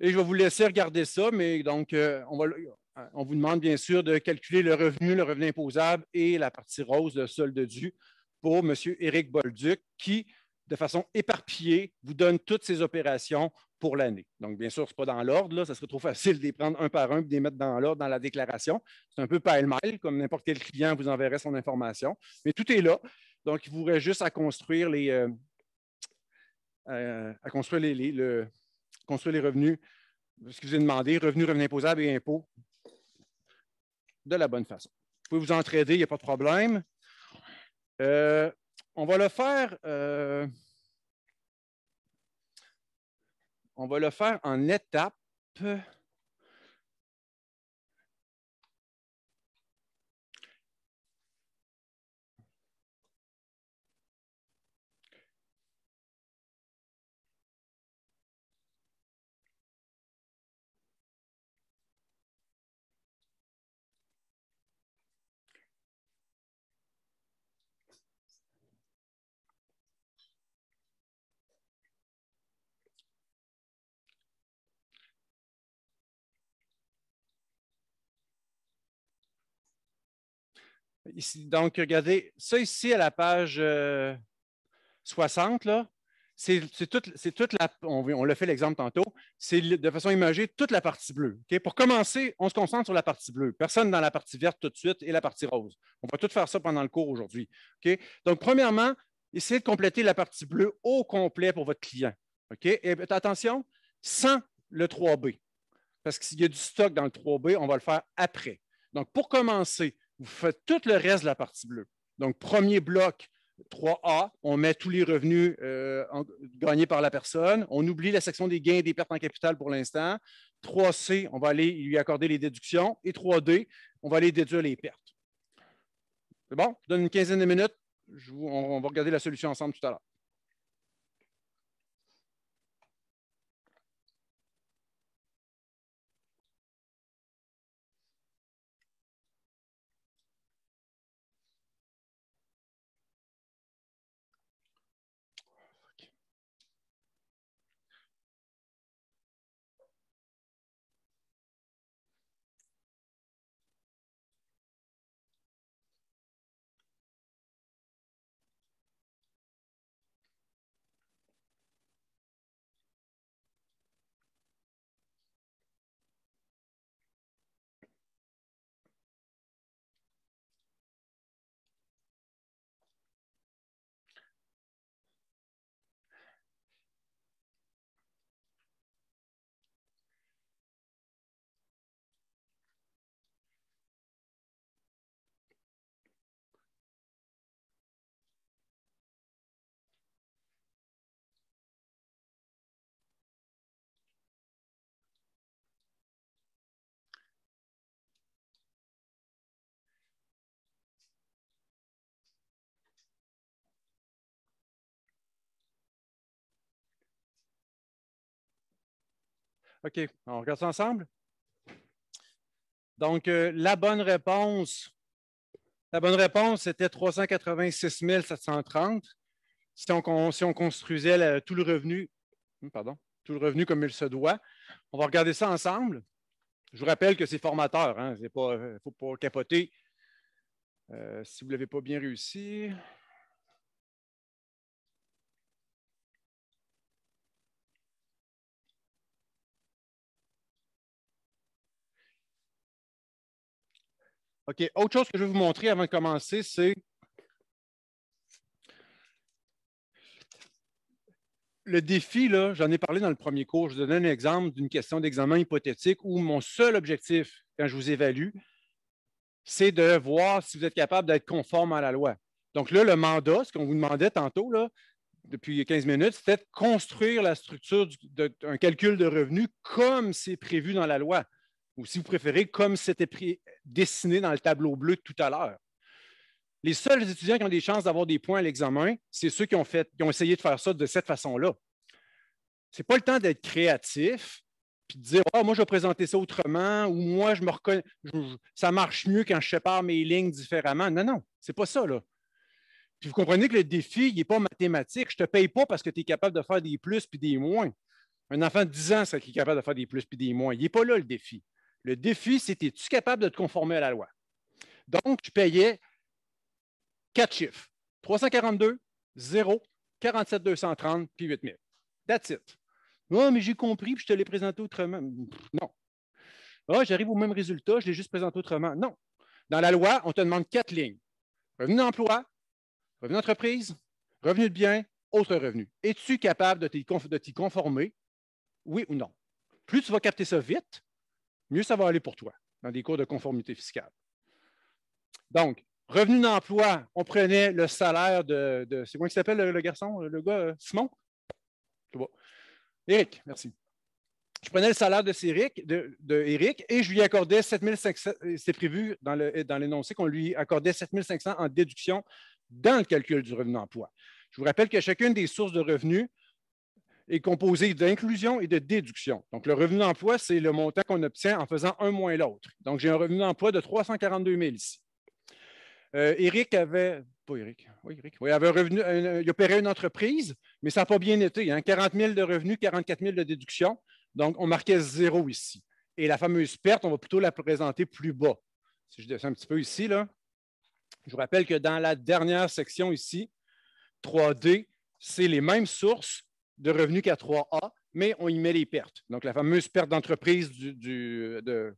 Et je vais vous laisser regarder ça, mais donc, euh, on, euh, on, vous demande bien sûr de calculer le revenu, le revenu imposable et la partie rose, le solde dû pour M. Éric Bolduc, qui de façon éparpillée, vous donne toutes ces opérations pour l'année. Donc, bien sûr, ce n'est pas dans l'ordre, ça serait trop facile de les prendre un par un et de les mettre dans l'ordre dans la déclaration. C'est un peu pile mêle comme n'importe quel client vous enverrait son information, mais tout est là. Donc, il vous reste juste à construire les, euh, euh, à construire les, le, construire les revenus, ce que vous avez demandé, revenus, revenus imposables et impôts, de la bonne façon. Vous pouvez vous entraider, il n'y a pas de problème. Euh, on va le faire. Euh, on va le faire en étapes. ici, donc, regardez, ça ici à la page 60, euh, là, c'est toute, la, on, on l'a fait l'exemple tantôt, c'est de façon imagée toute la partie bleue. Pour commencer, on se concentre sur la partie bleue. Personne dans la partie verte tout de suite et la partie rose. On va tout faire ça pendant le cours aujourd'hui. Donc, premièrement, essayez de compléter la partie bleue au complet pour votre client. Et attention, sans le 3B, parce que s'il y a du stock dans le 3B, on va le faire après. Donc, pour commencer, vous faites tout le reste de la partie bleue. Donc, premier bloc, 3A, on met tous les revenus euh, gagnés par la personne. On oublie la section des gains et des pertes en capital pour l'instant. 3C, on va aller lui accorder les déductions. Et 3D, on va aller déduire les pertes. C'est bon? donne une quinzaine de minutes. on va regarder la solution ensemble tout à l'heure. OK, on regarde ça ensemble? Donc, euh, la bonne réponse, la bonne réponse, c'était 386 730. Si on, construisait tout le revenu, hmm, pardon, tout le revenu comme il se doit, on va regarder ça ensemble. Je vous rappelle que c'est formateur, il hein, ne euh, faut pas capoter. Euh, si vous ne l'avez pas bien réussi, OK. Autre chose que je vais vous montrer avant de commencer, c'est le défi, j'en ai parlé dans le premier cours. Je vous donne un exemple d'une question d'examen hypothétique où mon seul objectif, quand je vous évalue, c'est de voir si vous êtes capable d'être conforme à la loi. Donc là, le mandat, ce qu'on vous demandait tantôt, là, depuis 15 minutes, c'était de construire la structure d'un calcul de revenus comme c'est prévu dans la loi ou si vous préférez, comme c'était dessiné dans le tableau bleu tout à l'heure. Les seuls étudiants qui ont des chances d'avoir des points à l'examen, c'est ceux qui ont, essayé de faire ça de cette façon-là. Ce n'est pas le temps d'être créatif et de dire oh, moi, je vais présenter ça autrement ou moi, je me ça marche mieux quand je sépare mes lignes différemment. Non, non, ce n'est pas ça. Là. Puis vous comprenez que le défi, il n'est pas mathématique. Je ne te paye pas parce que tu es capable de faire des plus puis des moins. Un enfant de 10 ans serait capable de faire des plus puis des moins. Il n'est pas là le défi. Le défi, c'était es-tu capable de te conformer à la loi? Donc, tu payais quatre chiffres 342, 0, 47, 230, puis 8000. That's it. Non, mais j'ai compris, puis je te l'ai présenté autrement. Non. oh, j'arrive au même résultat, je l'ai juste présenté autrement. Non. Dans la loi, on te demande quatre lignes revenu d'emploi, revenu d'entreprise, revenu de bien, autre revenu. Es-tu capable de t'y conformer, oui ou non? Plus tu vas capter ça vite, mieux ça va aller pour toi dans des cours de conformité fiscale. Donc, revenu d'emploi, on prenait le salaire de. c'est moi qui s'appelle le, garçon, le gars, euh, Simon? Éric, Eric, merci. Je prenais le salaire de, Eric et je lui accordais 7500. C'est euh, prévu dans l'énoncé qu'on lui accordait 7500 en déduction dans le calcul du revenu d'emploi. Je vous rappelle que chacune des sources de revenus est composé d'inclusion et de déduction. Donc, le revenu d'emploi, c'est le montant qu'on obtient en faisant un moins l'autre. Donc, j'ai un revenu d'emploi de 342 000 ici. Euh, Eric avait, pas Eric, oui, Eric, oui, avait un revenu, il opérait une entreprise, mais ça n'a pas bien été. a 40 000 de revenus, 44 000 de déduction. Donc, on marquait zéro ici. Et la fameuse perte, on va plutôt la présenter plus bas. Si je descends un petit peu ici, là, je vous rappelle que dans la dernière section ici, 3D, c'est les mêmes sources, de revenus qu'à 3A, mais on y met les pertes. Donc, la fameuse perte d'entreprise du, de,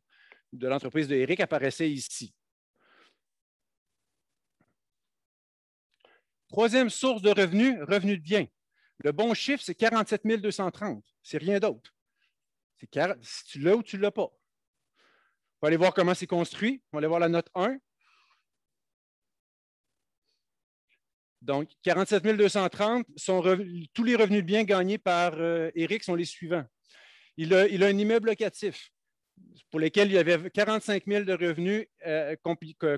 l'entreprise de Eric apparaissait ici. Troisième source de revenus, revenu de biens. Le bon chiffre, c'est 47 230. C'est rien d'autre. C'est si tu l'as ou tu ne l'as pas. On va aller voir comment c'est construit. On va aller voir la note 1. Donc, 47 230, sont tous les revenus de biens gagnés par Eric euh, sont les suivants. Il a, un immeuble locatif pour lequel il y avait 45 000 de revenus euh,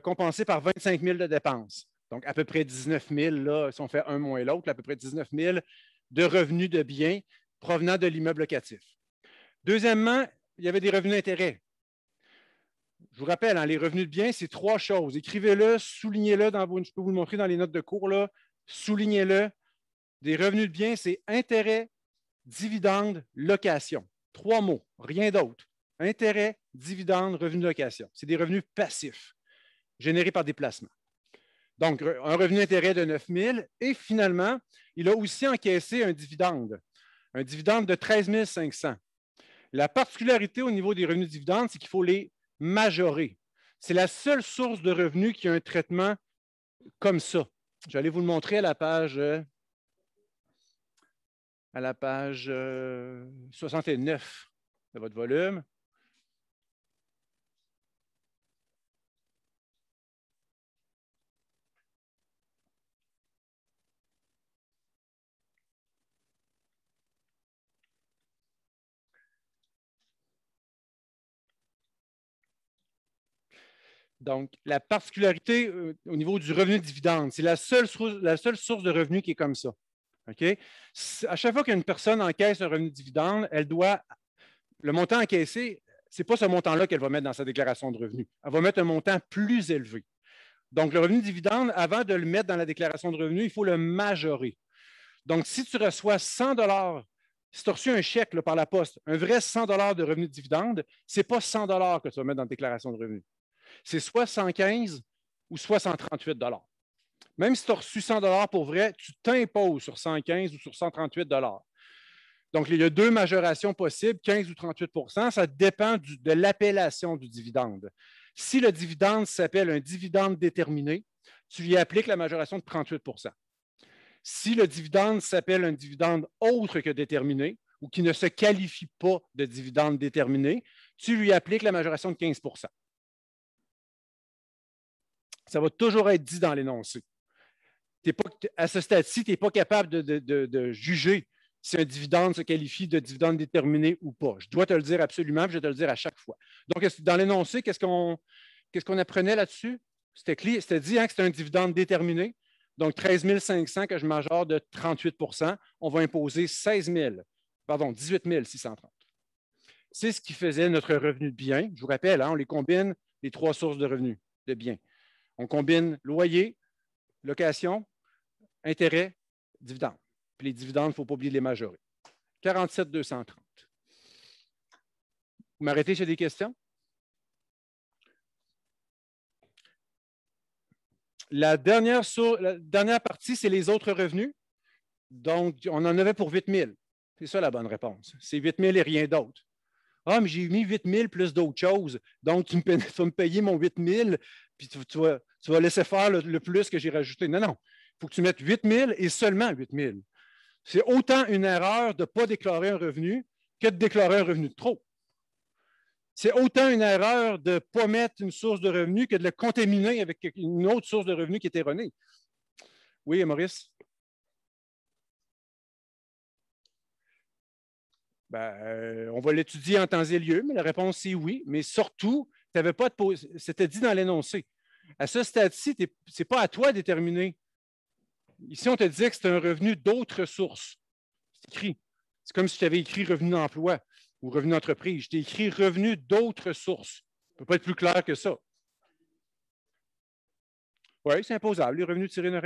compensés par 25 000 de dépenses. Donc, à peu près 19 000, là, si on fait un moins l'autre, à peu près 19 000 de revenus de biens provenant de l'immeuble locatif. Deuxièmement, il y avait des revenus d'intérêt. Je vous rappelle, hein, les revenus de biens, c'est trois choses. Écrivez-le, soulignez-le, dans vos, je peux vous le montrer dans les notes de cours, là, soulignez-le. Des revenus de biens, c'est intérêt, dividende, location. Trois mots, rien d'autre. Intérêt, dividende, revenu de location. C'est des revenus passifs générés par déplacement. Donc, un revenu intérêt de 9 000 et finalement, il a aussi encaissé un dividende, un dividende de 13 500. La particularité au niveau des revenus de dividendes, c'est qu'il faut les majoré. C'est la seule source de revenus qui a un traitement comme ça. Je vais vous le montrer à la page, euh, à la page 69 euh, de votre volume. Donc, la particularité euh, au niveau du revenu de dividende, c'est la seule, source de revenu qui est comme ça. À chaque fois qu'une personne encaisse un revenu de dividende, elle doit. Le montant encaissé, ce n'est pas ce montant-là qu'elle va mettre dans sa déclaration de revenu. Elle va mettre un montant plus élevé. Donc, le revenu de dividende, avant de le mettre dans la déclaration de revenu, il faut le majorer. Donc, si tu reçois 100 si tu as reçu un chèque par la poste, un vrai 100 de revenu de dividende, ce n'est pas 100 que tu vas mettre dans la déclaration de revenu c'est soit 115 ou soit 138 Même si tu as reçu 100 pour vrai, tu t'imposes sur 115 ou sur 138 Donc, il y a deux majorations possibles, 15 ou 38 Ça dépend de l'appellation du dividende. Si le dividende s'appelle un dividende déterminé, tu lui appliques la majoration de 38 Si le dividende s'appelle un dividende autre que déterminé ou qui ne se qualifie pas de dividende déterminé, tu lui appliques la majoration de 15 ça va toujours être dit dans l'énoncé. à ce stade-ci, tu n'es pas capable de, juger si un dividende se qualifie de dividende déterminé ou pas. Je dois te le dire absolument, je vais te le dire à chaque fois. Donc, dans l'énoncé, qu'est-ce qu'on apprenait là-dessus? C'était dit hein, que c'était un dividende déterminé. Donc, 13 500 que je majore de 38 on va imposer 16 000, pardon, 18 630. C'est ce qui faisait notre revenu de biens. Je vous rappelle, hein, on les combine, les trois sources de revenus de biens. On combine loyer, location, intérêt, dividende. Puis les dividendes, il ne faut pas oublier de les majorer. 47 230. Vous m'arrêtez j'ai des questions? La dernière, partie, c'est les autres revenus. Donc, on en avait pour 8 000. C'est ça la bonne réponse. C'est 8 000 et rien d'autre. Ah, mais j'ai mis 8 000 plus d'autres choses. Donc, tu me, me payer mon 8 000 puis tu, vas, laisser faire le, plus que j'ai rajouté. Non, non. Il faut que tu mettes 8 000 et seulement 8 000. C'est autant une erreur de ne pas déclarer un revenu que de déclarer un revenu de trop. C'est autant une erreur de ne pas mettre une source de revenu que de le contaminer avec une autre source de revenu qui est erronée. Oui, Maurice? Ben, euh, on va l'étudier en temps et lieu, mais la réponse est oui. Mais surtout, pas de C'était dit dans l'énoncé. À ce stade-ci, ce n'est pas à toi de déterminer. Ici, on te dit que c'est un revenu d'autres sources. C'est écrit. C'est comme si tu avais écrit revenu d'emploi ou revenu d'entreprise. Je t'ai écrit revenu d'autres sources. Ça ne peut pas être plus clair que ça. Oui, c'est imposable, les revenus tirés de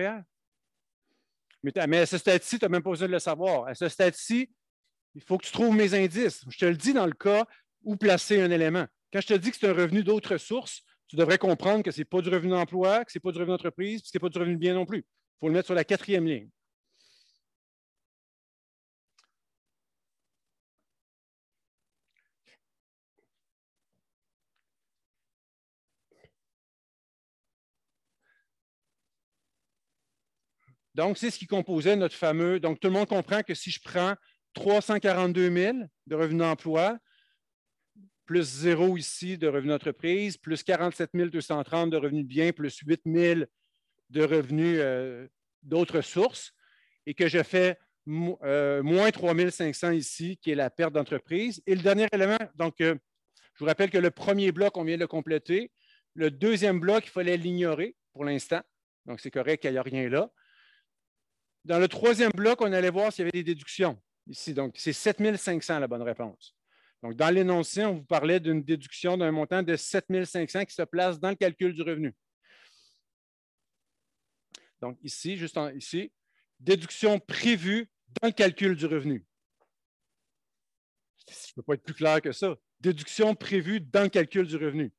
Mais, mais à ce stade-ci, tu n'as même pas besoin de le savoir. À ce stade-ci, il faut que tu trouves mes indices. Je te le dis dans le cas où placer un élément. Quand je te dis que c'est un revenu d'autres sources, tu devrais comprendre que ce n'est pas du revenu d'emploi, que ce n'est pas du revenu d'entreprise, que ce n'est pas du revenu de bien non plus. Il faut le mettre sur la quatrième ligne. Donc, c'est ce qui composait notre fameux. Donc, tout le monde comprend que si je prends 342 000 de revenus d'emploi, plus zéro ici de revenus d'entreprise, plus 47 230 de revenus de biens, plus 8 000 de revenus euh, d'autres sources, et que je fais euh, moins 3 500 ici, qui est la perte d'entreprise. Et le dernier élément, donc, euh, je vous rappelle que le premier bloc, on vient de le compléter. Le deuxième bloc, il fallait l'ignorer pour l'instant. Donc, c'est correct, qu'il n'y a rien là. Dans le troisième bloc, on allait voir s'il y avait des déductions ici. Donc, c'est 7 500 la bonne réponse. Donc, dans l'énoncé, on vous parlait d'une déduction d'un montant de 7 500 qui se place dans le calcul du revenu. Donc, ici, juste ici, déduction prévue dans le calcul du revenu. Je ne peux pas être plus clair que ça. Déduction prévue dans le calcul du revenu.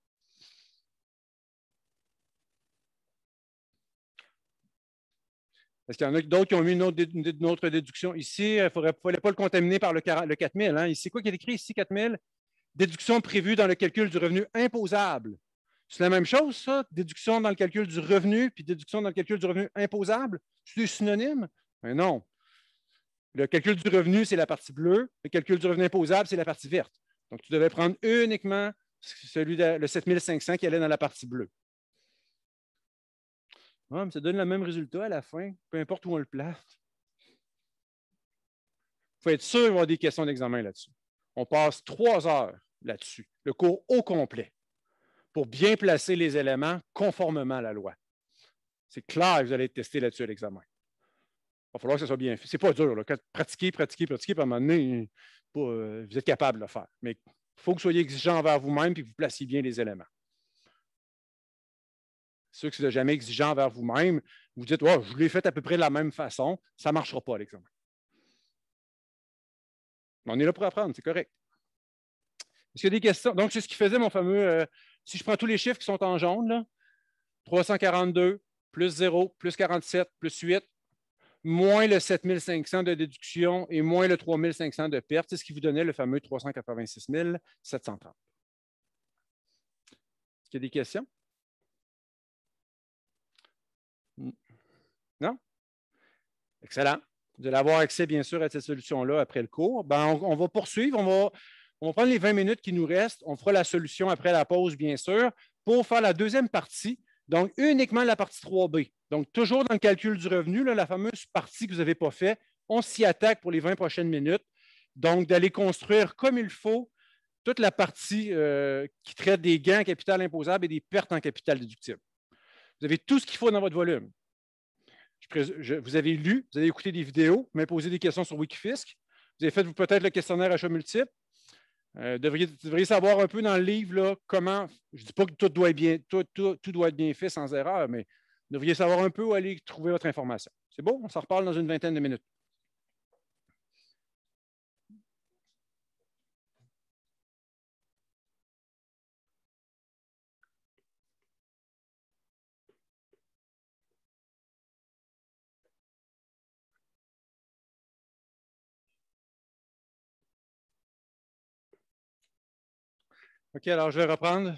Parce y en a d'autres qui ont mis une autre, déduction. Ici, il ne fallait pas le contaminer par le, 4000. Hein. C'est quoi qui est écrit ici, 4000? Déduction prévue dans le calcul du revenu imposable. C'est la même chose, ça? Déduction dans le calcul du revenu, puis déduction dans le calcul du revenu imposable? C'est synonyme? Ben non. Le calcul du revenu, c'est la partie bleue. Le calcul du revenu imposable, c'est la partie verte. Donc, tu devais prendre uniquement celui de, le 7500 qui allait dans la partie bleue ça donne le même résultat à la fin, peu importe où on le place. Il faut être sûr d'avoir des questions d'examen là-dessus. On passe trois heures là-dessus, le cours au complet, pour bien placer les éléments conformément à la loi. C'est clair que vous allez être testé là-dessus à l'examen. Il va falloir que ça soit bien fait. Ce n'est pas dur. Là. pratiquez, pratiquez, pratiquez, puis à un moment donné, euh, vous êtes capable de le faire. Mais il faut que vous soyez exigeant envers vous-même et que vous placiez bien les éléments ceux qui ne sont jamais exigeants envers vous-même, vous dites oh, Je l'ai fait à peu près de la même façon, ça ne marchera pas l'examen. On est là pour apprendre, c'est correct. Est-ce qu'il y a des questions? Donc, c'est ce qui faisait mon fameux. Euh, si je prends tous les chiffres qui sont en jaune, 342 plus 0 plus 47 plus 8 moins le 7500 de déduction et moins le 3500 de perte, c'est ce qui vous donnait le fameux 386 730. Est-ce qu'il y a des questions? Excellent. de allez avoir accès, bien sûr, à cette solution-là après le cours. Ben, on, va poursuivre. On va, on prendre les 20 minutes qui nous restent. On fera la solution après la pause, bien sûr, pour faire la deuxième partie. Donc, uniquement la partie 3B. Donc, toujours dans le calcul du revenu, la fameuse partie que vous n'avez pas fait. on s'y attaque pour les 20 prochaines minutes. Donc, d'aller construire comme il faut toute la partie euh, qui traite des gains en capital imposable et des pertes en capital déductible. Vous avez tout ce qu'il faut dans votre volume vous avez lu, vous avez écouté des vidéos, vous m'avez posé des questions sur Wikifisc. vous avez fait peut-être le questionnaire à choix multiple. Euh, devriez, savoir un peu dans le livre comment, je ne dis pas que tout doit, être bien, tout, tout doit être bien fait sans erreur, mais vous devriez savoir un peu où aller trouver votre information. C'est bon, on s'en reparle dans une vingtaine de minutes. OK, alors je vais reprendre.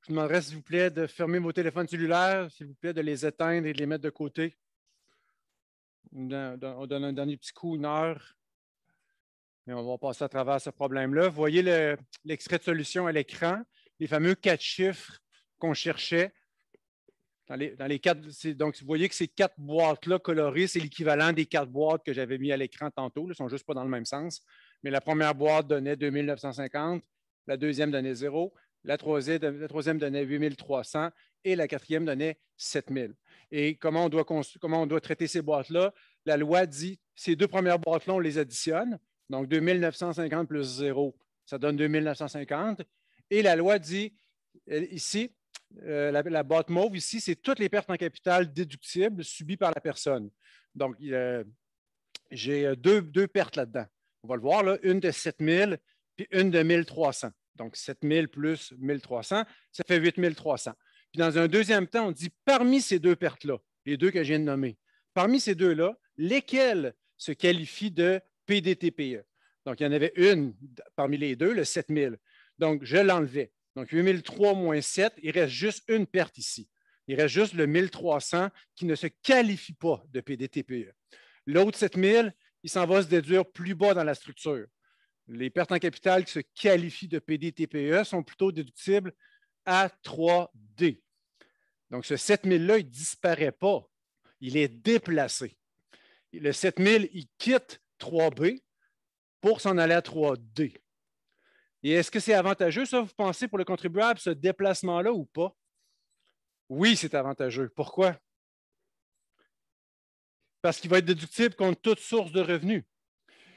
Je vous demanderai, s'il vous plaît, de fermer vos téléphones cellulaires, s'il vous plaît, de les éteindre et de les mettre de côté. On donne un dernier petit coup, une heure, et on va passer à travers ce problème-là. Vous voyez l'extrait de solution à l'écran, les fameux quatre chiffres qu'on cherchait. Dans dans les quatre, donc, vous voyez que ces quatre boîtes-là colorées, c'est l'équivalent des quatre boîtes que j'avais mis à l'écran tantôt. Elles ne sont juste pas dans le même sens mais la première boîte donnait 2950, la deuxième donnait 0, la troisième, la 8 donnait 8300 et la quatrième donnait 7000. Et comment on doit, comment on doit traiter ces boîtes-là? La loi dit ces deux premières boîtes-là, on les additionne. Donc 2950 plus 0, ça donne 2950. Et la loi dit euh, ici, euh, la, boîte mauve ici, c'est toutes les pertes en capital déductibles subies par la personne. Donc, j'ai euh, deux pertes là-dedans on va le voir, là, une de 7000, puis une de 1300. Donc 7000 plus 1300, ça fait 8300. Puis dans un deuxième temps, on dit parmi ces deux pertes-là, les deux que je viens de nommer, parmi ces deux-là, lesquelles se qualifient de PDTPE? Donc il y en avait une parmi les deux, le 7000. Donc je l'enlevais. Donc 8003 moins 7, il reste juste une perte ici. Il reste juste le 1300 qui ne se qualifie pas de PDTPE. L'autre 7000, il s'en va se déduire plus bas dans la structure. Les pertes en capital qui se qualifient de PDTPE sont plutôt déductibles à 3D. Donc, ce 7000-là, il ne disparaît pas. Il est déplacé. Le 7000, il quitte 3B pour s'en aller à 3D. Et est-ce que c'est avantageux, ça, vous pensez, pour le contribuable, ce déplacement-là ou pas? Oui, c'est avantageux. Pourquoi? parce qu'il va être déductible contre toute source de revenus.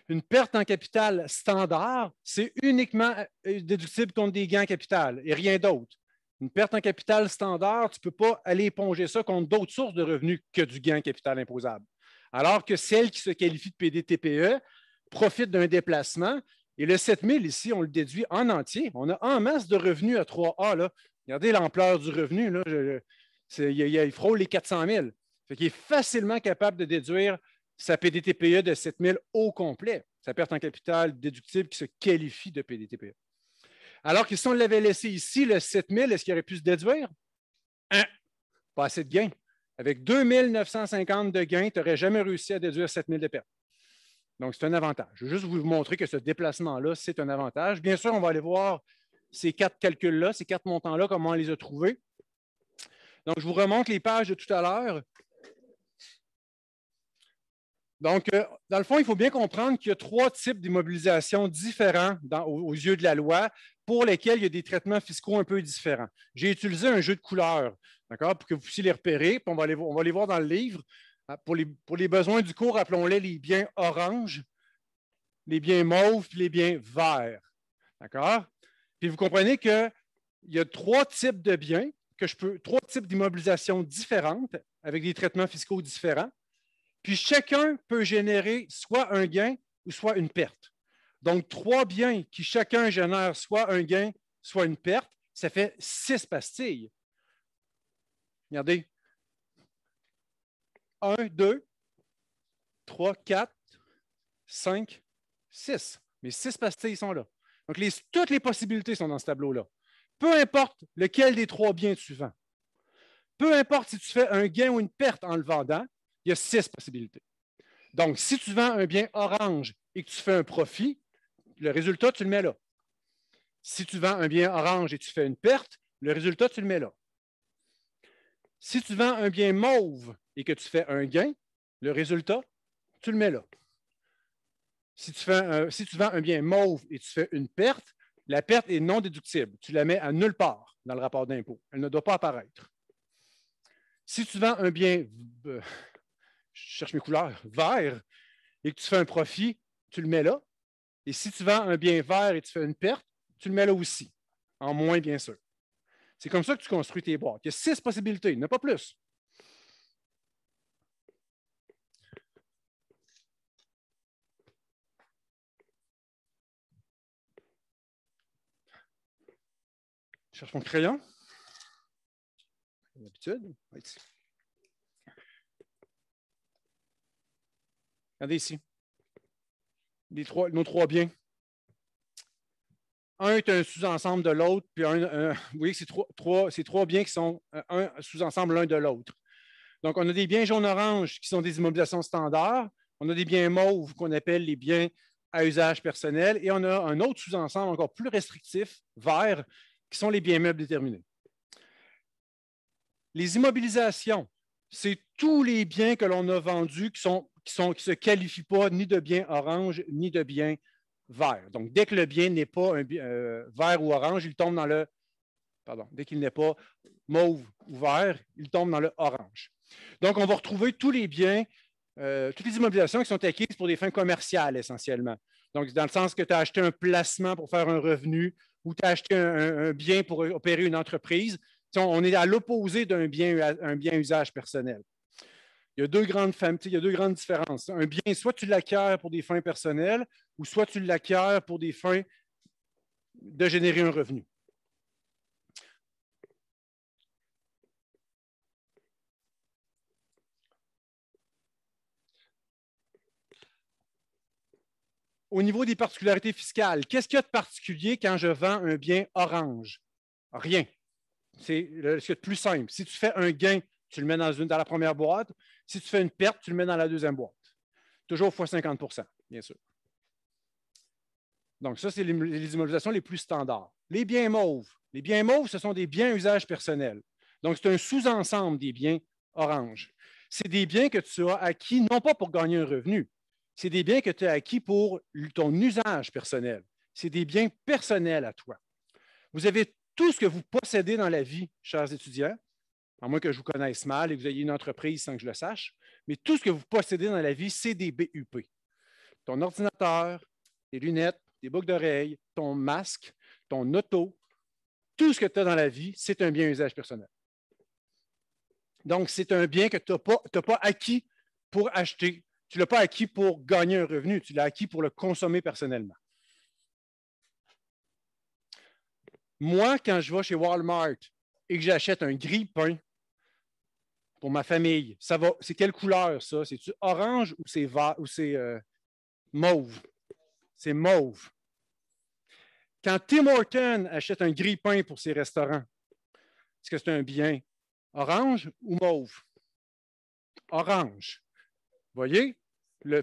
Une perte en capital standard, c'est uniquement euh, déductible contre des gains en capital et rien d'autre. Une perte en capital standard, tu ne peux pas aller éponger ça contre d'autres sources de revenus que du gain en capital imposable. Alors que celle qui se qualifie de PDTPE profite d'un déplacement. Et le 7 000, ici, on le déduit en entier. On a en masse de revenus à 3A. Regardez l'ampleur du revenu. il frôle les 400 000. Fait qu'il est facilement capable de déduire sa PDTPE de 7 000 au complet, sa perte en capital déductible qui se qualifie de PDTPE. Alors que si on l'avait laissé ici, le 7 000, est-ce qu'il aurait pu se déduire? Hein? Pas assez de gains. Avec 2950 de gains, tu n'aurais jamais réussi à déduire 7 000 de pertes. Donc, c'est un avantage. Je veux juste vous montrer que ce déplacement-là, c'est un avantage. Bien sûr, on va aller voir ces quatre calculs-là, ces quatre montants-là, comment on les a trouvés. Donc, je vous remonte les pages de tout à l'heure. Donc, euh, dans le fond, il faut bien comprendre qu'il y a trois types d'immobilisation différents aux, yeux de la loi pour lesquels il y a des traitements fiscaux un peu différents. J'ai utilisé un jeu de couleurs, d'accord, pour que vous puissiez les repérer, on va les, voir dans le livre. Ah, pour les, besoins du cours, appelons-les les biens orange, les biens mauves, les biens verts. D'accord? Puis vous comprenez qu'il y a trois types de biens, que je peux, trois types d'immobilisation différentes avec des traitements fiscaux différents. Puis chacun peut générer soit un gain ou soit une perte. Donc, trois biens qui chacun génère soit un gain, soit une perte, ça fait six pastilles. Regardez. Un, deux, trois, quatre, cinq, six. Mais six pastilles sont là. Donc, toutes les possibilités sont dans ce tableau-là. Peu importe lequel des trois biens tu vends. Peu importe si tu fais un gain ou une perte en le vendant, il y a six possibilités. Donc, si tu vends un bien orange et que tu fais un profit, le résultat, tu le mets là. Si tu vends un bien orange et tu fais une perte, le résultat, tu le mets là. Si tu vends un bien mauve et que tu fais un gain, le résultat, tu le mets là. Si tu, fais si tu vends un bien mauve et tu fais une perte, la perte est non déductible. Tu la mets à nulle part dans le rapport d'impôt. Elle ne doit pas apparaître. Si tu vends un bien, euh, je cherche mes couleurs, vert, et que tu fais un profit, tu le mets là. Et si tu vends un bien vert et tu fais une perte, tu le mets là aussi, en moins, bien sûr. C'est comme ça que tu construis tes boîtes. Il y a six possibilités, il n'y en a pas plus. Je cherche mon crayon. D'habitude. Regardez ici. nos trois biens. Un est un sous-ensemble de l'autre, puis vous voyez que c'est trois, trois, biens qui sont euh, un sous-ensemble l'un de l'autre. Donc, on a des biens jaune-orange qui sont des immobilisations standards. On a des biens mauves qu'on appelle les biens à usage personnel. Et on a un autre sous-ensemble encore plus restrictif, vert, qui sont les biens meubles déterminés. Les immobilisations c'est tous les biens que l'on a vendus qui ne se qualifient pas ni de biens orange ni de biens vert. Donc, dès que le bien n'est pas euh, vert ou orange, il tombe dans le. Pardon, dès qu'il n'est pas mauve ou vert, il tombe dans le orange. Donc, on va retrouver tous les biens, euh, toutes les immobilisations qui sont acquises pour des fins commerciales essentiellement. Donc, dans le sens que tu as acheté un placement pour faire un revenu ou tu as acheté un bien pour opérer une entreprise, on est à l'opposé d'un bien, un bien usage personnel. Il y a deux grandes familles, il y a deux grandes différences. Un bien, soit tu l'acquiers pour des fins personnelles, ou soit tu l'acquiers pour des fins de générer un revenu. Au niveau des particularités fiscales, qu'est-ce qu'il y a de particulier quand je vends un bien orange? Rien. C'est le plus simple. Si tu fais un gain, tu le mets dans, la première boîte. Si tu fais une perte, tu le mets dans la deuxième boîte. Toujours fois 50 bien sûr. Donc, ça, c'est les, les immobilisations les plus standards. Les biens mauves. Les biens mauves, ce sont des biens usage personnel. Donc, c'est un sous-ensemble des biens orange. C'est des biens que tu as acquis non pas pour gagner un revenu, c'est des biens que tu as acquis pour ton usage personnel. C'est des biens personnels à toi. Vous avez tout ce que vous possédez dans la vie, chers étudiants, à moins que je vous connaisse mal et que vous ayez une entreprise sans que je le sache, mais tout ce que vous possédez dans la vie, c'est des BUP. Ton ordinateur, tes lunettes, tes boucles d'oreilles, ton masque, ton auto, tout ce que tu as dans la vie, c'est un bien usage personnel. Donc, c'est un bien que tu n'as pas, pas, acquis pour acheter. Tu ne l'as pas acquis pour gagner un revenu, tu l'as acquis pour le consommer personnellement. Moi, quand je vais chez Walmart et que j'achète un gris pain pour ma famille, ça va. C'est quelle couleur ça? cest orange ou c'est ou c'est euh, mauve? C'est mauve. Quand Tim Horton achète un gris pain pour ses restaurants, est-ce que c'est un bien orange ou mauve? Orange. Voyez?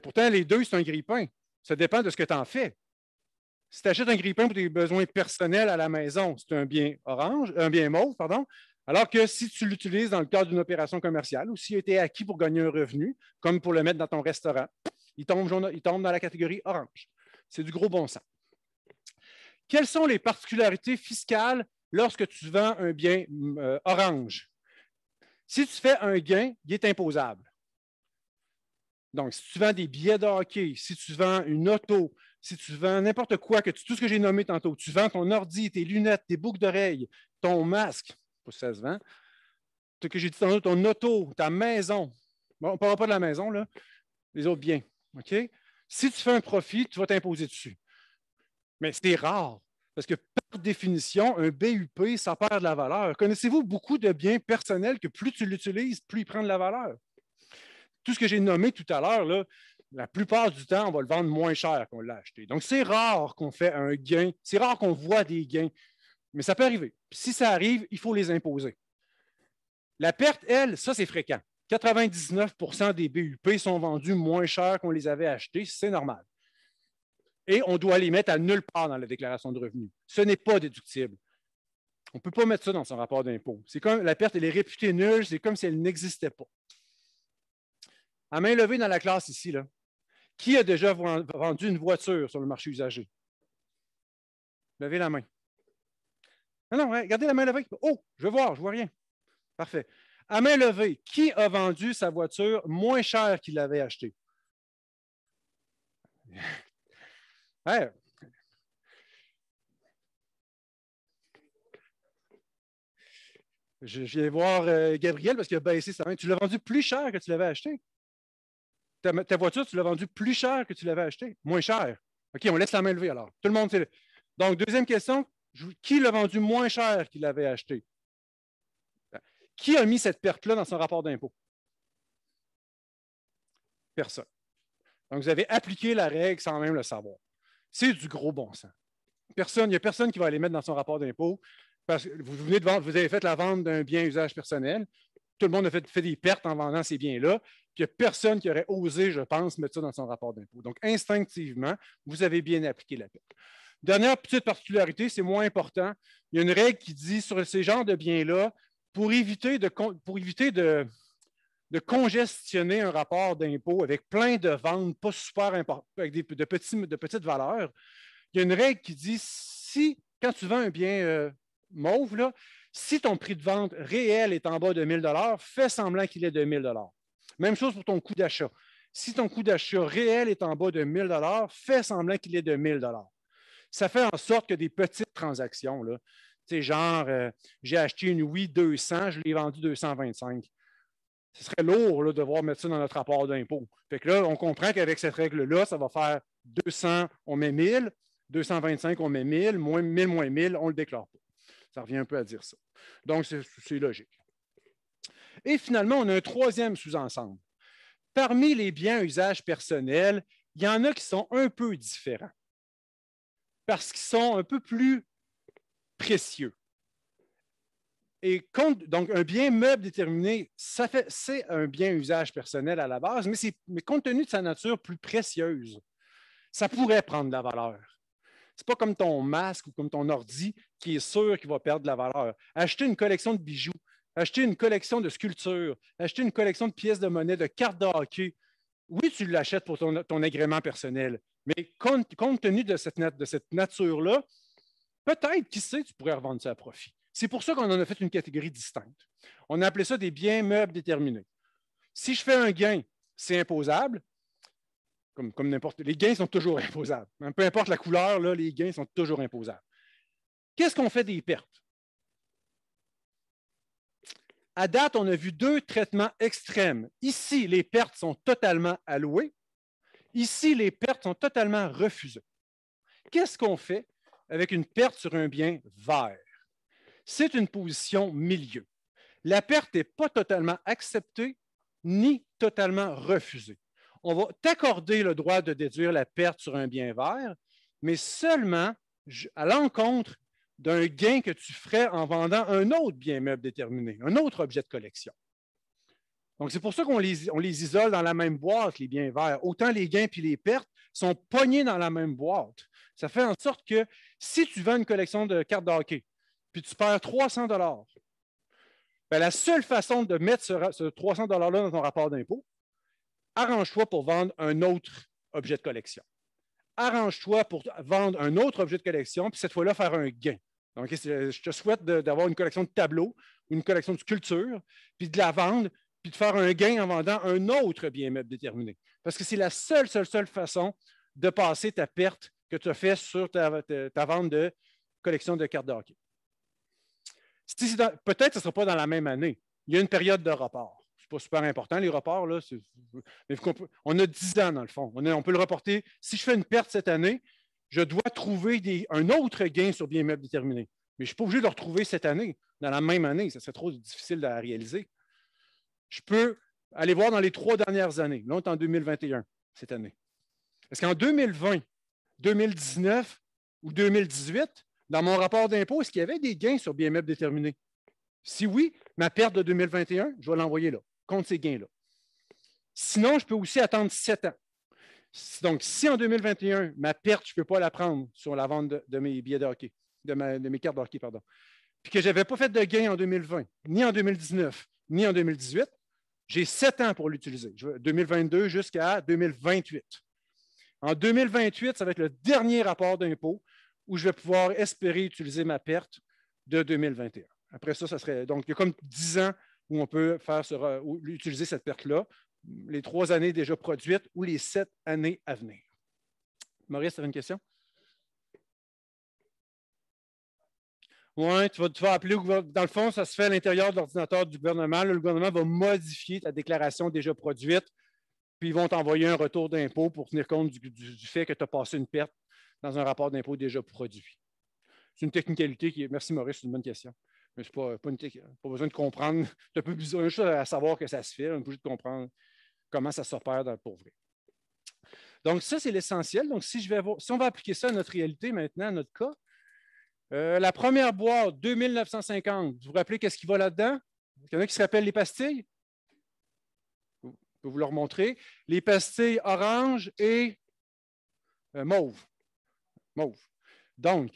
pourtant, les deux, c'est un gris pain Ça dépend de ce que tu en fais. Si tu achètes un grille-pain pour tes besoins personnels à la maison, c'est un bien orange, un bien mauve, pardon. Alors que si tu l'utilises dans le cadre d'une opération commerciale ou s'il a été acquis pour gagner un revenu, comme pour le mettre dans ton restaurant, il tombe, dans la catégorie orange. C'est du gros bon sens. Quelles sont les particularités fiscales lorsque tu vends un bien euh, orange? Si tu fais un gain, il est imposable. Donc, si tu vends des billets de hockey, si tu vends une auto, si tu vends n'importe quoi, que tout ce que j'ai nommé tantôt, tu vends ton ordi, tes lunettes, tes boucles d'oreilles, ton masque, pour si ça se vend, ce que j'ai dit tantôt, ton auto, ta maison. on ne parlera pas de la maison, là, les autres biens. OK? Si tu fais un profit, tu vas t'imposer dessus. Mais c'est rare, parce que par définition, un BUP, ça perd de la valeur. Connaissez-vous beaucoup de biens personnels que plus tu l'utilises, plus il prend de la valeur? Tout ce que j'ai nommé tout à l'heure, la plupart du temps, on va le vendre moins cher qu'on l'a acheté. Donc, c'est rare qu'on fait un gain, c'est rare qu'on voit des gains, mais ça peut arriver. si ça arrive, il faut les imposer. La perte, elle, ça, c'est fréquent. 99 des BUP sont vendus moins cher qu'on les avait achetés, c'est normal. Et on doit les mettre à nulle part dans la déclaration de revenus. Ce n'est pas déductible. On ne peut pas mettre ça dans son rapport d'impôt. C'est comme la perte, elle est réputée nulle, c'est comme si elle n'existait pas. À main levée dans la classe ici, là, qui a déjà vendu une voiture sur le marché usagé? Levez la main. Non, non, regardez hein, la main levée. Oh, je veux voir, je vois rien. Parfait. À main levée, qui a vendu sa voiture moins chère qu'il l'avait achetée? (laughs) Je vais voir euh, Gabriel parce qu'il a baissé sa main. Tu l'as vendu plus cher que tu l'avais acheté ta, voiture, tu l'as vendue plus cher que tu l'avais acheté, moins cher. OK, on laisse la main levée alors. Tout le monde sait. Donc, deuxième question, qui l'a vendu moins cher qu'il l'avait acheté? Qui a mis cette perte-là dans son rapport d'impôt? Personne. Donc, vous avez appliqué la règle sans même le savoir. C'est du gros bon sens. Personne, il n'y a personne qui va aller mettre dans son rapport d'impôt parce que vous venez de vendre, vous avez fait la vente d'un bien usage personnel, tout le monde a fait, des pertes en vendant ces biens-là. Puis il n'y personne qui aurait osé, je pense, mettre ça dans son rapport d'impôt. Donc, instinctivement, vous avez bien appliqué la perte. Dernière petite particularité, c'est moins important. Il y a une règle qui dit sur ces genres de biens-là, pour éviter, de, pour éviter de, congestionner un rapport d'impôt avec plein de ventes pas super importantes, avec de, petits, de petites valeurs, il y a une règle qui dit si, quand tu vends un bien euh, mauve, là, si ton prix de vente réel est en bas de 1 000 fais semblant qu'il est de 1 000 Même chose pour ton coût d'achat. Si ton coût d'achat réel est en bas de 1 000 fais semblant qu'il est de 1 000 Ça fait en sorte que des petites transactions, là, genre, euh, j'ai acheté une Wii 200, je l'ai vendue 225 ce serait lourd de devoir mettre ça dans notre rapport d'impôt. Fait que là, on comprend qu'avec cette règle-là, ça va faire 200, on met 1000, 225, on met 1000, moins 1000, moins 1000, on ne le déclare pas. Ça revient un peu à dire ça. Donc, c'est logique. Et finalement, on a un troisième sous-ensemble. Parmi les biens à usage personnel, il y en a qui sont un peu différents parce qu'ils sont un peu plus précieux. Et donc, un bien meuble déterminé, c'est un bien à usage personnel à la base, mais compte tenu de sa nature plus précieuse, ça pourrait prendre de la valeur n'est pas comme ton masque ou comme ton ordi qui est sûr qu'il va perdre de la valeur. Acheter une collection de bijoux, acheter une collection de sculptures, acheter une collection de pièces de monnaie, de cartes de hockey, oui, tu l'achètes pour ton, agrément personnel, mais compte, tenu de cette, de cette nature-là, peut-être, qui sait, tu pourrais revendre ça à profit. C'est pour ça qu'on en a fait une catégorie distincte. On a appelé ça des biens meubles déterminés. Si je fais un gain, c'est imposable, comme, comme n'importe. Les gains sont toujours (laughs) imposables. Hein. peu importe la couleur, là, les gains sont toujours imposables. Qu'est-ce qu'on fait des pertes? À date, on a vu deux traitements extrêmes. Ici, les pertes sont totalement allouées. Ici, les pertes sont totalement refusées. Qu'est-ce qu'on fait avec une perte sur un bien vert? C'est une position milieu. La perte n'est pas totalement acceptée ni totalement refusée on va t'accorder le droit de déduire la perte sur un bien vert, mais seulement à l'encontre d'un gain que tu ferais en vendant un autre bien meuble déterminé, un autre objet de collection. Donc, c'est pour ça qu'on les, on les isole dans la même boîte, les biens verts. Autant les gains puis les pertes sont pognés dans la même boîte. Ça fait en sorte que si tu vends une collection de cartes de hockey, puis tu perds 300 dollars, ben, la seule façon de mettre ce, ce 300 $-là dans ton rapport d'impôt, arrange-toi pour vendre un autre objet de collection. Arrange-toi pour vendre un autre objet de collection, puis cette fois-là, faire un gain. Donc, je te souhaite d'avoir une collection de tableaux ou une collection de sculptures, puis de la vendre, puis de faire un gain en vendant un autre bien meuble déterminé. Parce que c'est la seule, seule, seule façon de passer ta perte que tu as faite sur ta, vente de collection de cartes de Peut-être que ce ne sera pas dans la même année. Il y a une période de rapport pas super important, les reports. on, a 10 ans, dans le fond. On, peut le reporter. Si je fais une perte cette année, je dois trouver un autre gain sur bien déterminé. Mais je ne suis pas obligé de le retrouver cette année, dans la même année. Ça serait trop difficile à réaliser. Je peux aller voir dans les trois dernières années. Là, en 2021, cette année. Est-ce qu'en 2020, 2019 ou 2018, dans mon rapport d'impôt, est-ce qu'il y avait des gains sur bien meubles déterminé? Si oui, ma perte de 2021, je vais l'envoyer là contre ces gains-là. Sinon, je peux aussi attendre 7 ans. Donc, si en 2021, ma perte, je ne peux pas la prendre sur la vente de, mes billets de hockey, de, mes cartes de hockey, pardon, puis que je n'avais pas fait de gains en 2020, ni en 2019, ni en 2018, j'ai sept ans pour l'utiliser, 2022 jusqu'à 2028. En 2028, ça va être le dernier rapport d'impôt où je vais pouvoir espérer utiliser ma perte de 2021. Après ça, ça serait. Donc, il y a comme 10 ans où on peut faire utiliser cette perte-là, les trois années déjà produites ou les sept années à venir. Maurice, tu as une question? Oui, tu vas, te faire appeler Dans le fond, ça se fait à l'intérieur de l'ordinateur du gouvernement. le gouvernement va modifier ta déclaration déjà produite, puis ils vont t'envoyer un retour d'impôt pour tenir compte du, du fait que tu as passé une perte dans un rapport d'impôt déjà produit. C'est une technicalité qui est. Merci Maurice, c'est une bonne question. Mais c'est pas, pas, besoin de comprendre. Tu as (laughs) besoin juste à savoir que ça se fait, un peu juste comprendre comment ça s'opère dans le pauvre. Donc, ça, c'est l'essentiel. Donc, si, je vais si on va appliquer ça à notre réalité maintenant, à notre cas, euh, la première boîte, 2950, vous vous rappelez qu'est-ce qui va là-dedans? Il y en a qui se rappellent les pastilles? Je peux vous leur montrer. Les pastilles orange et euh, mauve. Mauve. Donc,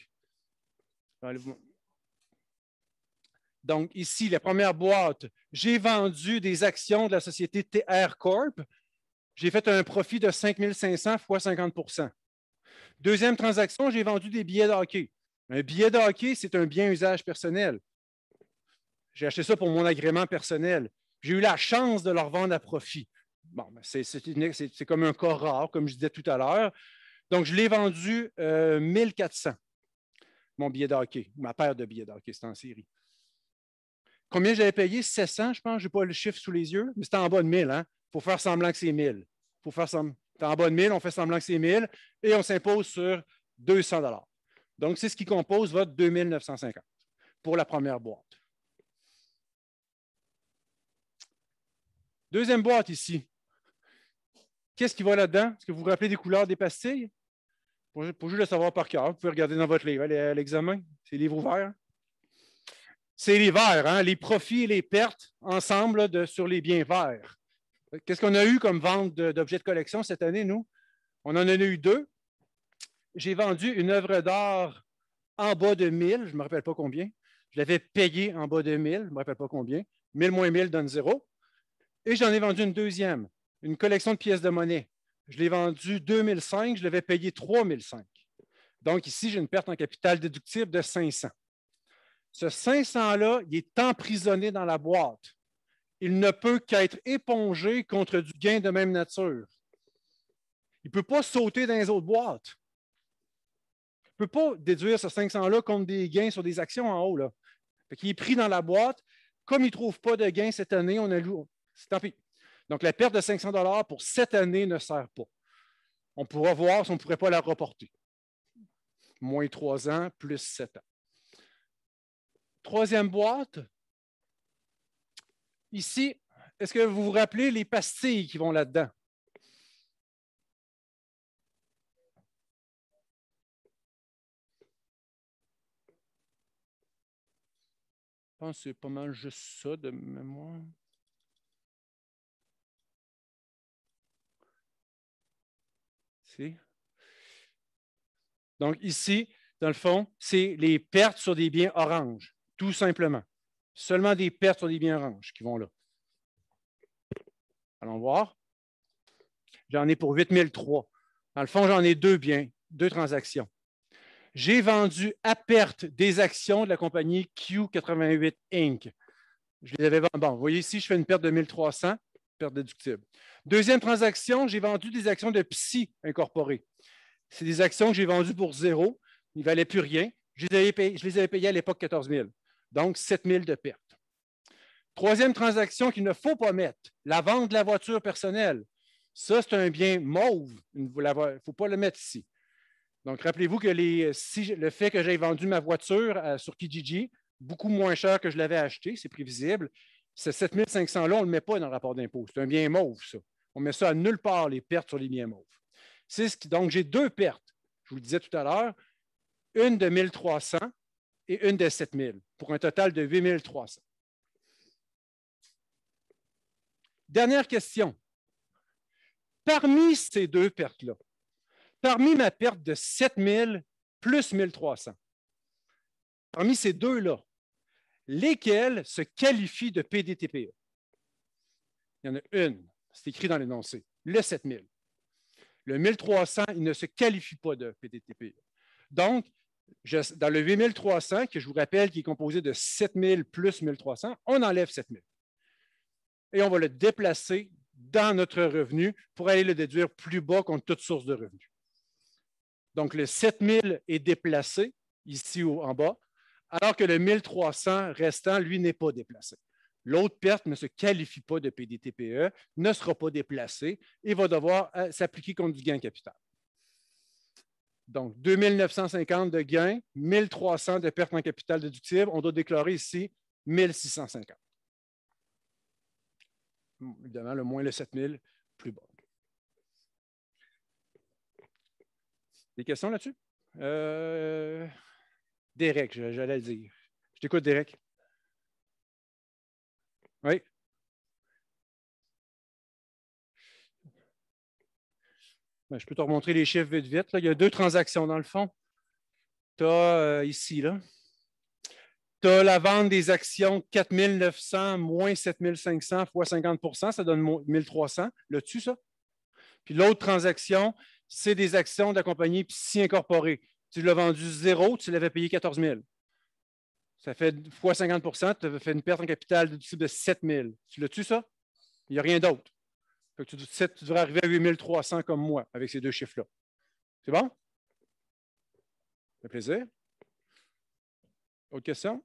donc, ici, la première boîte, j'ai vendu des actions de la société TR Corp. J'ai fait un profit de 5500 fois 50 Deuxième transaction, j'ai vendu des billets de hockey. Un billet de hockey, c'est un bien usage personnel. J'ai acheté ça pour mon agrément personnel. J'ai eu la chance de leur vendre à profit. Bon, ben, c'est comme un corps rare, comme je disais tout à l'heure. Donc, je l'ai vendu 1400, euh, mon billet de hockey, ma paire de billets de hockey, c'est en série. Combien j'avais payé? 700, je pense. Je n'ai pas le chiffre sous les yeux, mais c'était en bas de 1000. Hein? faut faire semblant que c'est 1000. Faut faire semblant. en bas de 1000, on fait semblant que c'est 1000 et on s'impose sur 200 Donc, c'est ce qui compose votre 2950 pour la première boîte. Deuxième boîte ici. Qu'est-ce qui va là-dedans? Est-ce que vous vous rappelez des couleurs des pastilles? Pour, pour, juste le savoir par cœur, vous pouvez regarder dans votre livre, l'examen, c'est livre ouvert c'est les verts, hein, les profits et les pertes ensemble sur les biens verts. Qu'est-ce qu'on a eu comme vente d'objets de, collection cette année, nous? On en a eu deux. J'ai vendu une œuvre d'art en bas de 1000, je ne me rappelle pas combien. Je l'avais payée en bas de 1000, je ne me rappelle pas combien. 1000 moins 1000 donne zéro. Et j'en ai vendu une deuxième, une collection de pièces de monnaie. Je l'ai vendue 2005, je l'avais payée 3005. Donc ici, j'ai une perte en capital déductible de 500. Ce 500-là, il est emprisonné dans la boîte. Il ne peut qu'être épongé contre du gain de même nature. Il ne peut pas sauter dans les autres boîtes. Il ne peut pas déduire ce 500-là contre des gains sur des actions en haut. Là. il est pris dans la boîte. Comme il ne trouve pas de gain cette année, on a C'est tant pis. Donc, la perte de 500 pour cette année ne sert pas. On pourra voir si on ne pourrait pas la reporter. Moins 3 ans, plus 7 ans. Troisième boîte, ici, est-ce que vous vous rappelez les pastilles qui vont là-dedans? Je pense que c'est pas mal juste ça de mémoire. Donc ici, dans le fond, c'est les pertes sur des biens oranges tout simplement. Seulement des pertes sur des biens ranges qui vont là. Allons voir. J'en ai pour 8003. Dans le fond, j'en ai deux biens, deux transactions. J'ai vendu à perte des actions de la compagnie Q88 Inc. Je les avais vendues. Bon, vous voyez ici, je fais une perte de 1300, perte déductible. Deuxième transaction, j'ai vendu des actions de Psy Incorporé. C'est des actions que j'ai vendues pour zéro. Ils ne valaient plus rien. Je les avais je les avais payées à l'époque 14 000. Donc, 7 000 de pertes. Troisième transaction qu'il ne faut pas mettre, la vente de la voiture personnelle. Ça, c'est un bien mauve. Il ne faut pas le mettre ici. Donc, rappelez-vous que le fait que j'ai vendu ma voiture euh, sur Kijiji, beaucoup moins cher que je l'avais acheté, c'est prévisible. Ce 500 là, on ne le met pas dans le rapport d'impôt. C'est un bien mauve, ça. On met ça à nulle part, les pertes sur les biens mauves. donc, j'ai deux pertes. Je vous le disais tout à l'heure. Une de 1300 et une des 7 000, pour un total de 8 300. Dernière question. Parmi ces deux pertes-là, parmi ma perte de 7 000 plus 1 300, parmi ces deux-là, lesquelles se qualifient de PDTPE? Il y en a une, c'est écrit dans l'énoncé, le 7 000. Le 1300, il ne se qualifie pas de PDTPE. Donc, dans le 8300, que je vous rappelle qui est composé de 7000 plus 1300, on enlève 7000. Et on va le déplacer dans notre revenu pour aller le déduire plus bas contre toute source de revenus. Donc, le 7000 est déplacé ici en bas, alors que le 1300 restant, lui, n'est pas déplacé. L'autre perte ne se qualifie pas de PDTPE, ne sera pas déplacée et va devoir euh, s'appliquer contre du gain capital. Donc, 2950 de gains, 1300 de pertes en capital déductible. On doit déclarer ici 1650. Évidemment, le moins le 7000, plus bas. Des questions là-dessus? Euh, Derek, j'allais le dire. Je t'écoute, Derek. Oui? Ben, je peux te remontrer les chiffres vite, vite. Il y a deux transactions dans le fond. Tu as euh, ici, là. Tu as la vente des actions 4 900 moins 7 500 fois 50 ça donne 1 300. L'as-tu, ça? Puis l'autre transaction, c'est des actions de la compagnie Psy Incorporée. Tu l'as vendu zéro, tu l'avais payé 14 000. Ça fait fois 50 tu avais fait une perte en capital de, de 7 000. Tu l'as-tu, ça? Il n'y a rien d'autre tu, devrais arriver à 8300 comme moi avec ces deux chiffres-là. C'est bon? Ça fait plaisir. Autre question?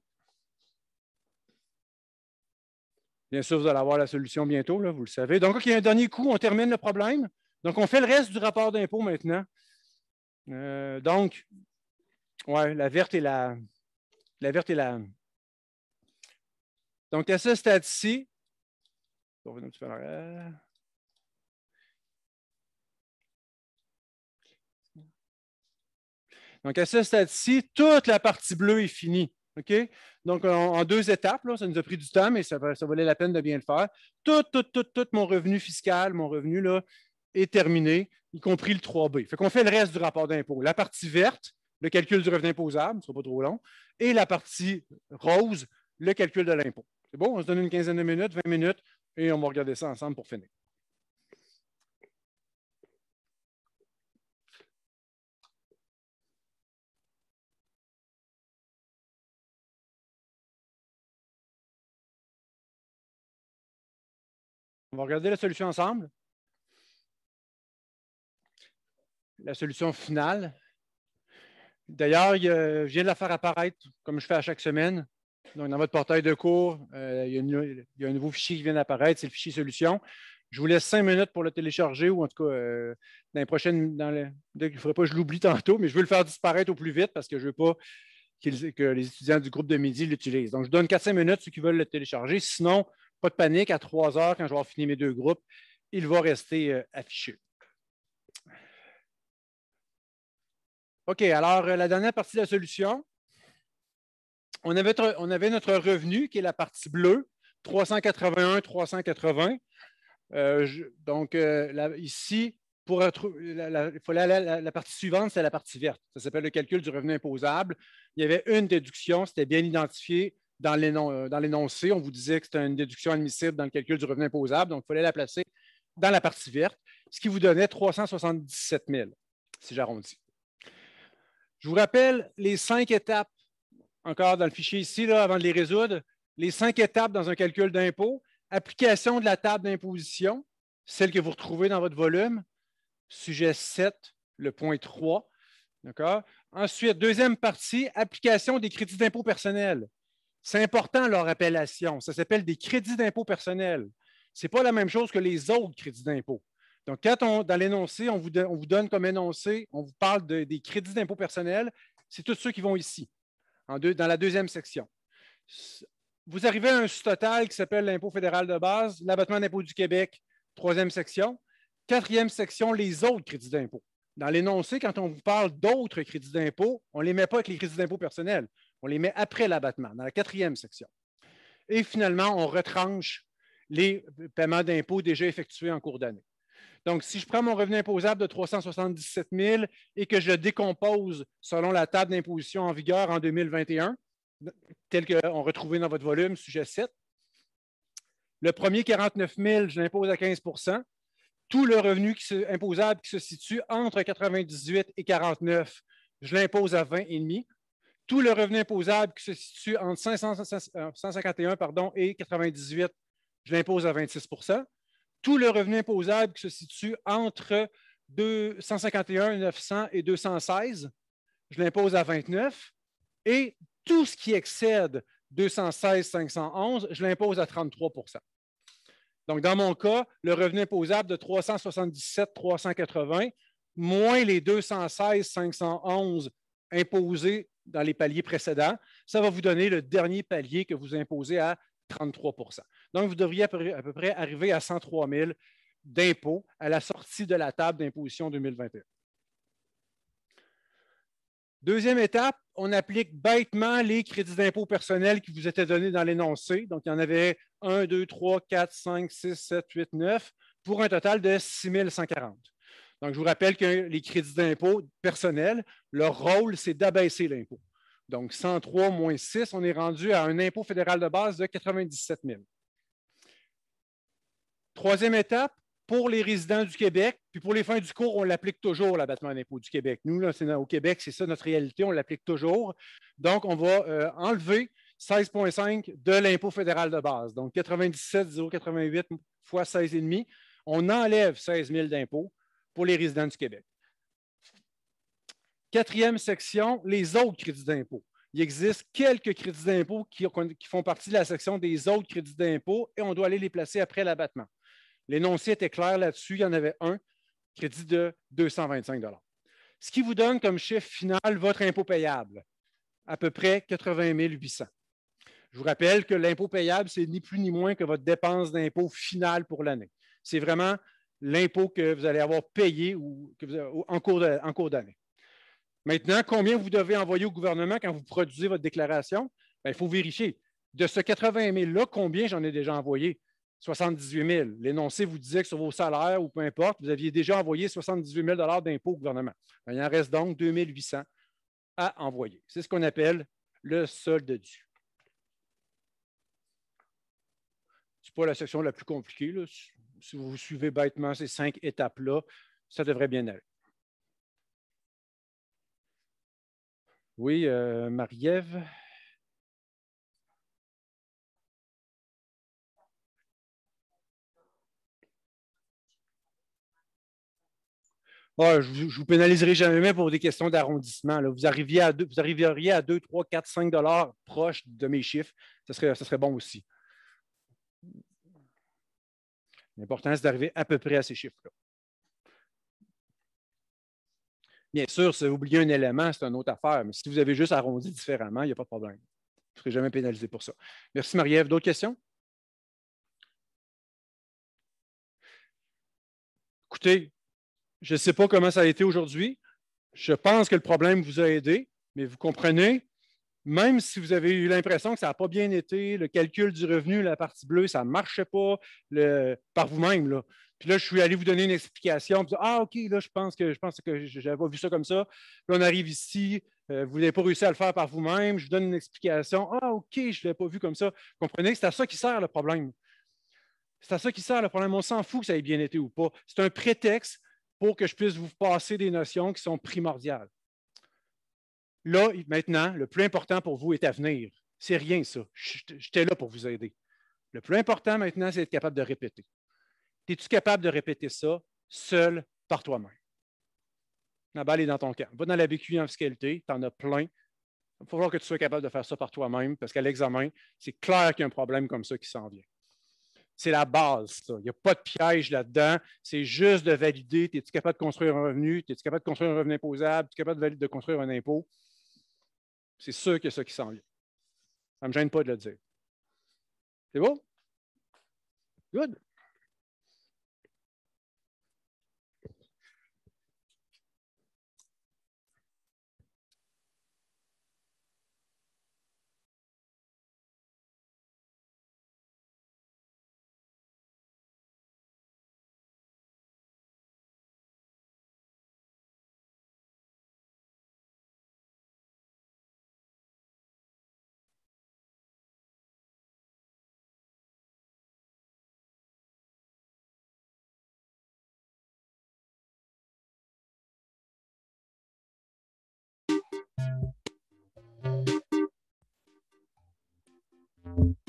Bien sûr, vous allez avoir la solution bientôt, là, vous le savez. Donc, il y a un dernier coup, on termine le problème. Donc, on fait le reste du rapport d'impôt maintenant. Euh, donc, ouais, la verte et la. La verte et la. Donc, à ce stade-ci, Donc, à ce stade-ci, toute la partie bleue est finie. OK? Donc, en, deux étapes, ça nous a pris du temps, mais ça, valait la peine de bien le faire. Tout, tout, tout, tout mon revenu fiscal, mon revenu là, est terminé, y compris le 3B. Fait qu'on fait le reste du rapport d'impôt. La partie verte, le calcul du revenu imposable, ce ne sera pas trop long, et la partie rose, le calcul de l'impôt. C'est bon? On se donne une quinzaine de minutes, 20 minutes, et on va regarder ça ensemble pour finir. On va regarder la solution ensemble. La solution finale. D'ailleurs, je viens de la faire apparaître comme je fais à chaque semaine. dans votre portail de cours, euh, il, y a un nouveau fichier qui vient d'apparaître, c'est le fichier solution. Je vous laisse cinq minutes pour le télécharger ou en tout cas, euh, dans les prochaines. il ne faudrait pas que je l'oublie tantôt, mais je veux le faire disparaître au plus vite parce que je ne veux pas que les étudiants du groupe de midi l'utilisent. Donc, je donne quatre, 5 minutes ceux qui veulent le télécharger. Sinon, pas de panique, à 3 heures, quand je vais avoir fini mes deux groupes, il va rester euh, affiché. OK, alors euh, la dernière partie de la solution. On avait, notre revenu qui est la partie bleue, 381, 380. Euh, donc ici, pour la, la, partie suivante, c'est la partie verte. Ça s'appelle le calcul du revenu imposable. Il y avait une déduction, c'était bien identifié. Euh, dans l'énoncé, on vous disait que c'était une déduction admissible dans le calcul du revenu imposable, donc il fallait la placer dans la partie verte, ce qui vous donnait 377 000, si j'arrondis. Je vous rappelle les cinq étapes, encore dans le fichier ici, avant de les résoudre, les cinq étapes dans un calcul d'impôt, application de la table d'imposition, celle que vous retrouvez dans votre volume, sujet 7, le point 3. Ensuite, deuxième partie, application des crédits d'impôt personnel. C'est important leur appellation. Ça s'appelle des crédits d'impôt personnels. Ce n'est pas la même chose que les autres crédits d'impôt. Donc, quand dans l'énoncé, on, vous, donne comme énoncé, on vous parle des crédits d'impôt personnel, c'est tous ceux qui vont ici, dans la deuxième section. Vous arrivez à un total qui s'appelle l'impôt fédéral de base, l'abattement d'impôt du Québec, troisième section. Quatrième section, les autres crédits d'impôt. Dans l'énoncé, quand on vous parle d'autres crédits d'impôt, on ne les met pas avec les crédits d'impôt personnels. On les met après l'abattement, dans la quatrième section. Et finalement, on retranche les paiements d'impôts déjà effectués en cours d'année. Donc, si je prends mon revenu imposable de 377 000 et que je décompose selon la table d'imposition en vigueur en 2021, tel qu'on retrouvait dans votre volume, sujet 7, le premier 49 000, je l'impose à 15 Tout le revenu qui imposable qui se situe entre 98 et 49, je l'impose à 20,5 tout le revenu imposable qui se situe entre 151 euh, pardon, et 98, je l'impose à 26 Tout le revenu imposable qui se situe entre 151 900 et 216, je l'impose à 29. Et tout ce qui excède 216 511, je l'impose à 33 Donc, dans mon cas, le revenu imposable de 377 380 moins les 216 511 imposés dans les paliers précédents, ça va vous donner le dernier palier que vous imposez à 33 Donc, vous devriez à peu, près arriver à 103 000 d'impôts à la sortie de la table d'imposition 2021. Deuxième étape, on applique bêtement les crédits d'impôt personnels qui vous étaient donnés dans l'énoncé. Donc, il y en avait 1, 2, 3, 4, 5, 6, 7, 8, 9, pour un total de 6 140. Donc, je vous rappelle que les crédits d'impôt personnels, leur rôle, c'est d'abaisser l'impôt. Donc, 103 moins 6, on est rendu à un impôt fédéral de base de 97 000. Troisième étape, pour les résidents du Québec, puis pour les fins du cours, on l'applique toujours, l'abattement d'impôt du Québec. Nous, là, au Québec, c'est ça notre réalité, on l'applique toujours. Donc, on va euh, enlever 16,5 de l'impôt fédéral de base. Donc, 97,088 fois 16,5. On enlève 16 000 d'impôts pour les résidents du Québec. Quatrième section, les autres crédits d'impôt. Il existe quelques crédits d'impôt qui, font partie de la section des autres crédits d'impôt et on doit aller les placer après l'abattement. L'énoncé était clair là-dessus, il y en avait un, crédit de 225 Ce qui vous donne comme chiffre final votre impôt payable, à peu près 80 800. Je vous rappelle que l'impôt payable, c'est ni plus ni moins que votre dépense d'impôt finale pour l'année. C'est vraiment l'impôt que vous allez avoir payé ou, en cours d'année. Maintenant, combien vous devez envoyer au gouvernement quand vous produisez votre déclaration? Ben, il faut vérifier. De ce 80 000-là, combien j'en ai déjà envoyé? 78 000. L'énoncé vous disait que sur vos salaires ou peu importe, vous aviez déjà envoyé 78 000 d'impôt au gouvernement. Ben, il en reste donc 2 800 à envoyer. C'est ce qu'on appelle le solde dû. Ce n'est pas la section la plus compliquée. Là si vous suivez bêtement ces cinq étapes-là, ça devrait bien aller. Oui, euh, Marie-Ève. Ah, je ne vous pénaliserai jamais pour des questions d'arrondissement. Vous, vous arriveriez à 2, 3, 4, 5 dollars proches de mes chiffres. Ce ça serait bon aussi. L'important, c'est d'arriver à peu près à ces chiffres-là. Bien sûr, c'est oublier un élément, c'est une autre affaire, mais si vous avez juste arrondi différemment, il n'y a pas de problème. Vous ne serez jamais pénalisé pour ça. Merci, Marie-Ève. D'autres questions? Écoutez, je ne sais pas comment ça a été aujourd'hui. Je pense que le problème vous a aidé, mais vous comprenez même si vous avez eu l'impression que ça n'a pas bien été, le calcul du revenu, la partie bleue, ça ne marchait pas par vous-même. Là. Puis là, je suis allé vous donner une explication. ah, OK, là, je pense que je pense que j'avais pas vu ça comme ça. Là, on arrive ici, euh, vous n'avez pas réussi à le faire par vous-même, je vous donne une explication. Ah, OK, je ne l'ai pas vu comme ça. Vous comprenez, c'est à ça qui sert le problème. C'est à ça qui sert le problème. On s'en fout que ça ait bien été ou pas. C'est un prétexte pour que je puisse vous passer des notions qui sont primordiales. Là, maintenant, le plus important pour vous est à venir. C'est rien, ça. J'étais là pour vous aider. Le plus important maintenant, c'est d'être capable de répéter. Es-tu capable de répéter ça seul par toi-même? La balle est dans ton camp. Va dans la BQI en fiscalité, tu en as plein. Il faut voir que tu sois capable de faire ça par toi-même parce qu'à l'examen, c'est clair qu'il y a un problème comme ça qui s'en vient. C'est la base, ça. Il n'y a pas de piège là-dedans. C'est juste de valider. Es-tu capable de construire un revenu? Es-tu capable de construire un revenu imposable? Es-tu capable de, de construire un impôt? C'est sûr que ça qui s'en vient. Ça ne me gêne pas de le dire. C'est beau? Good. Thank you.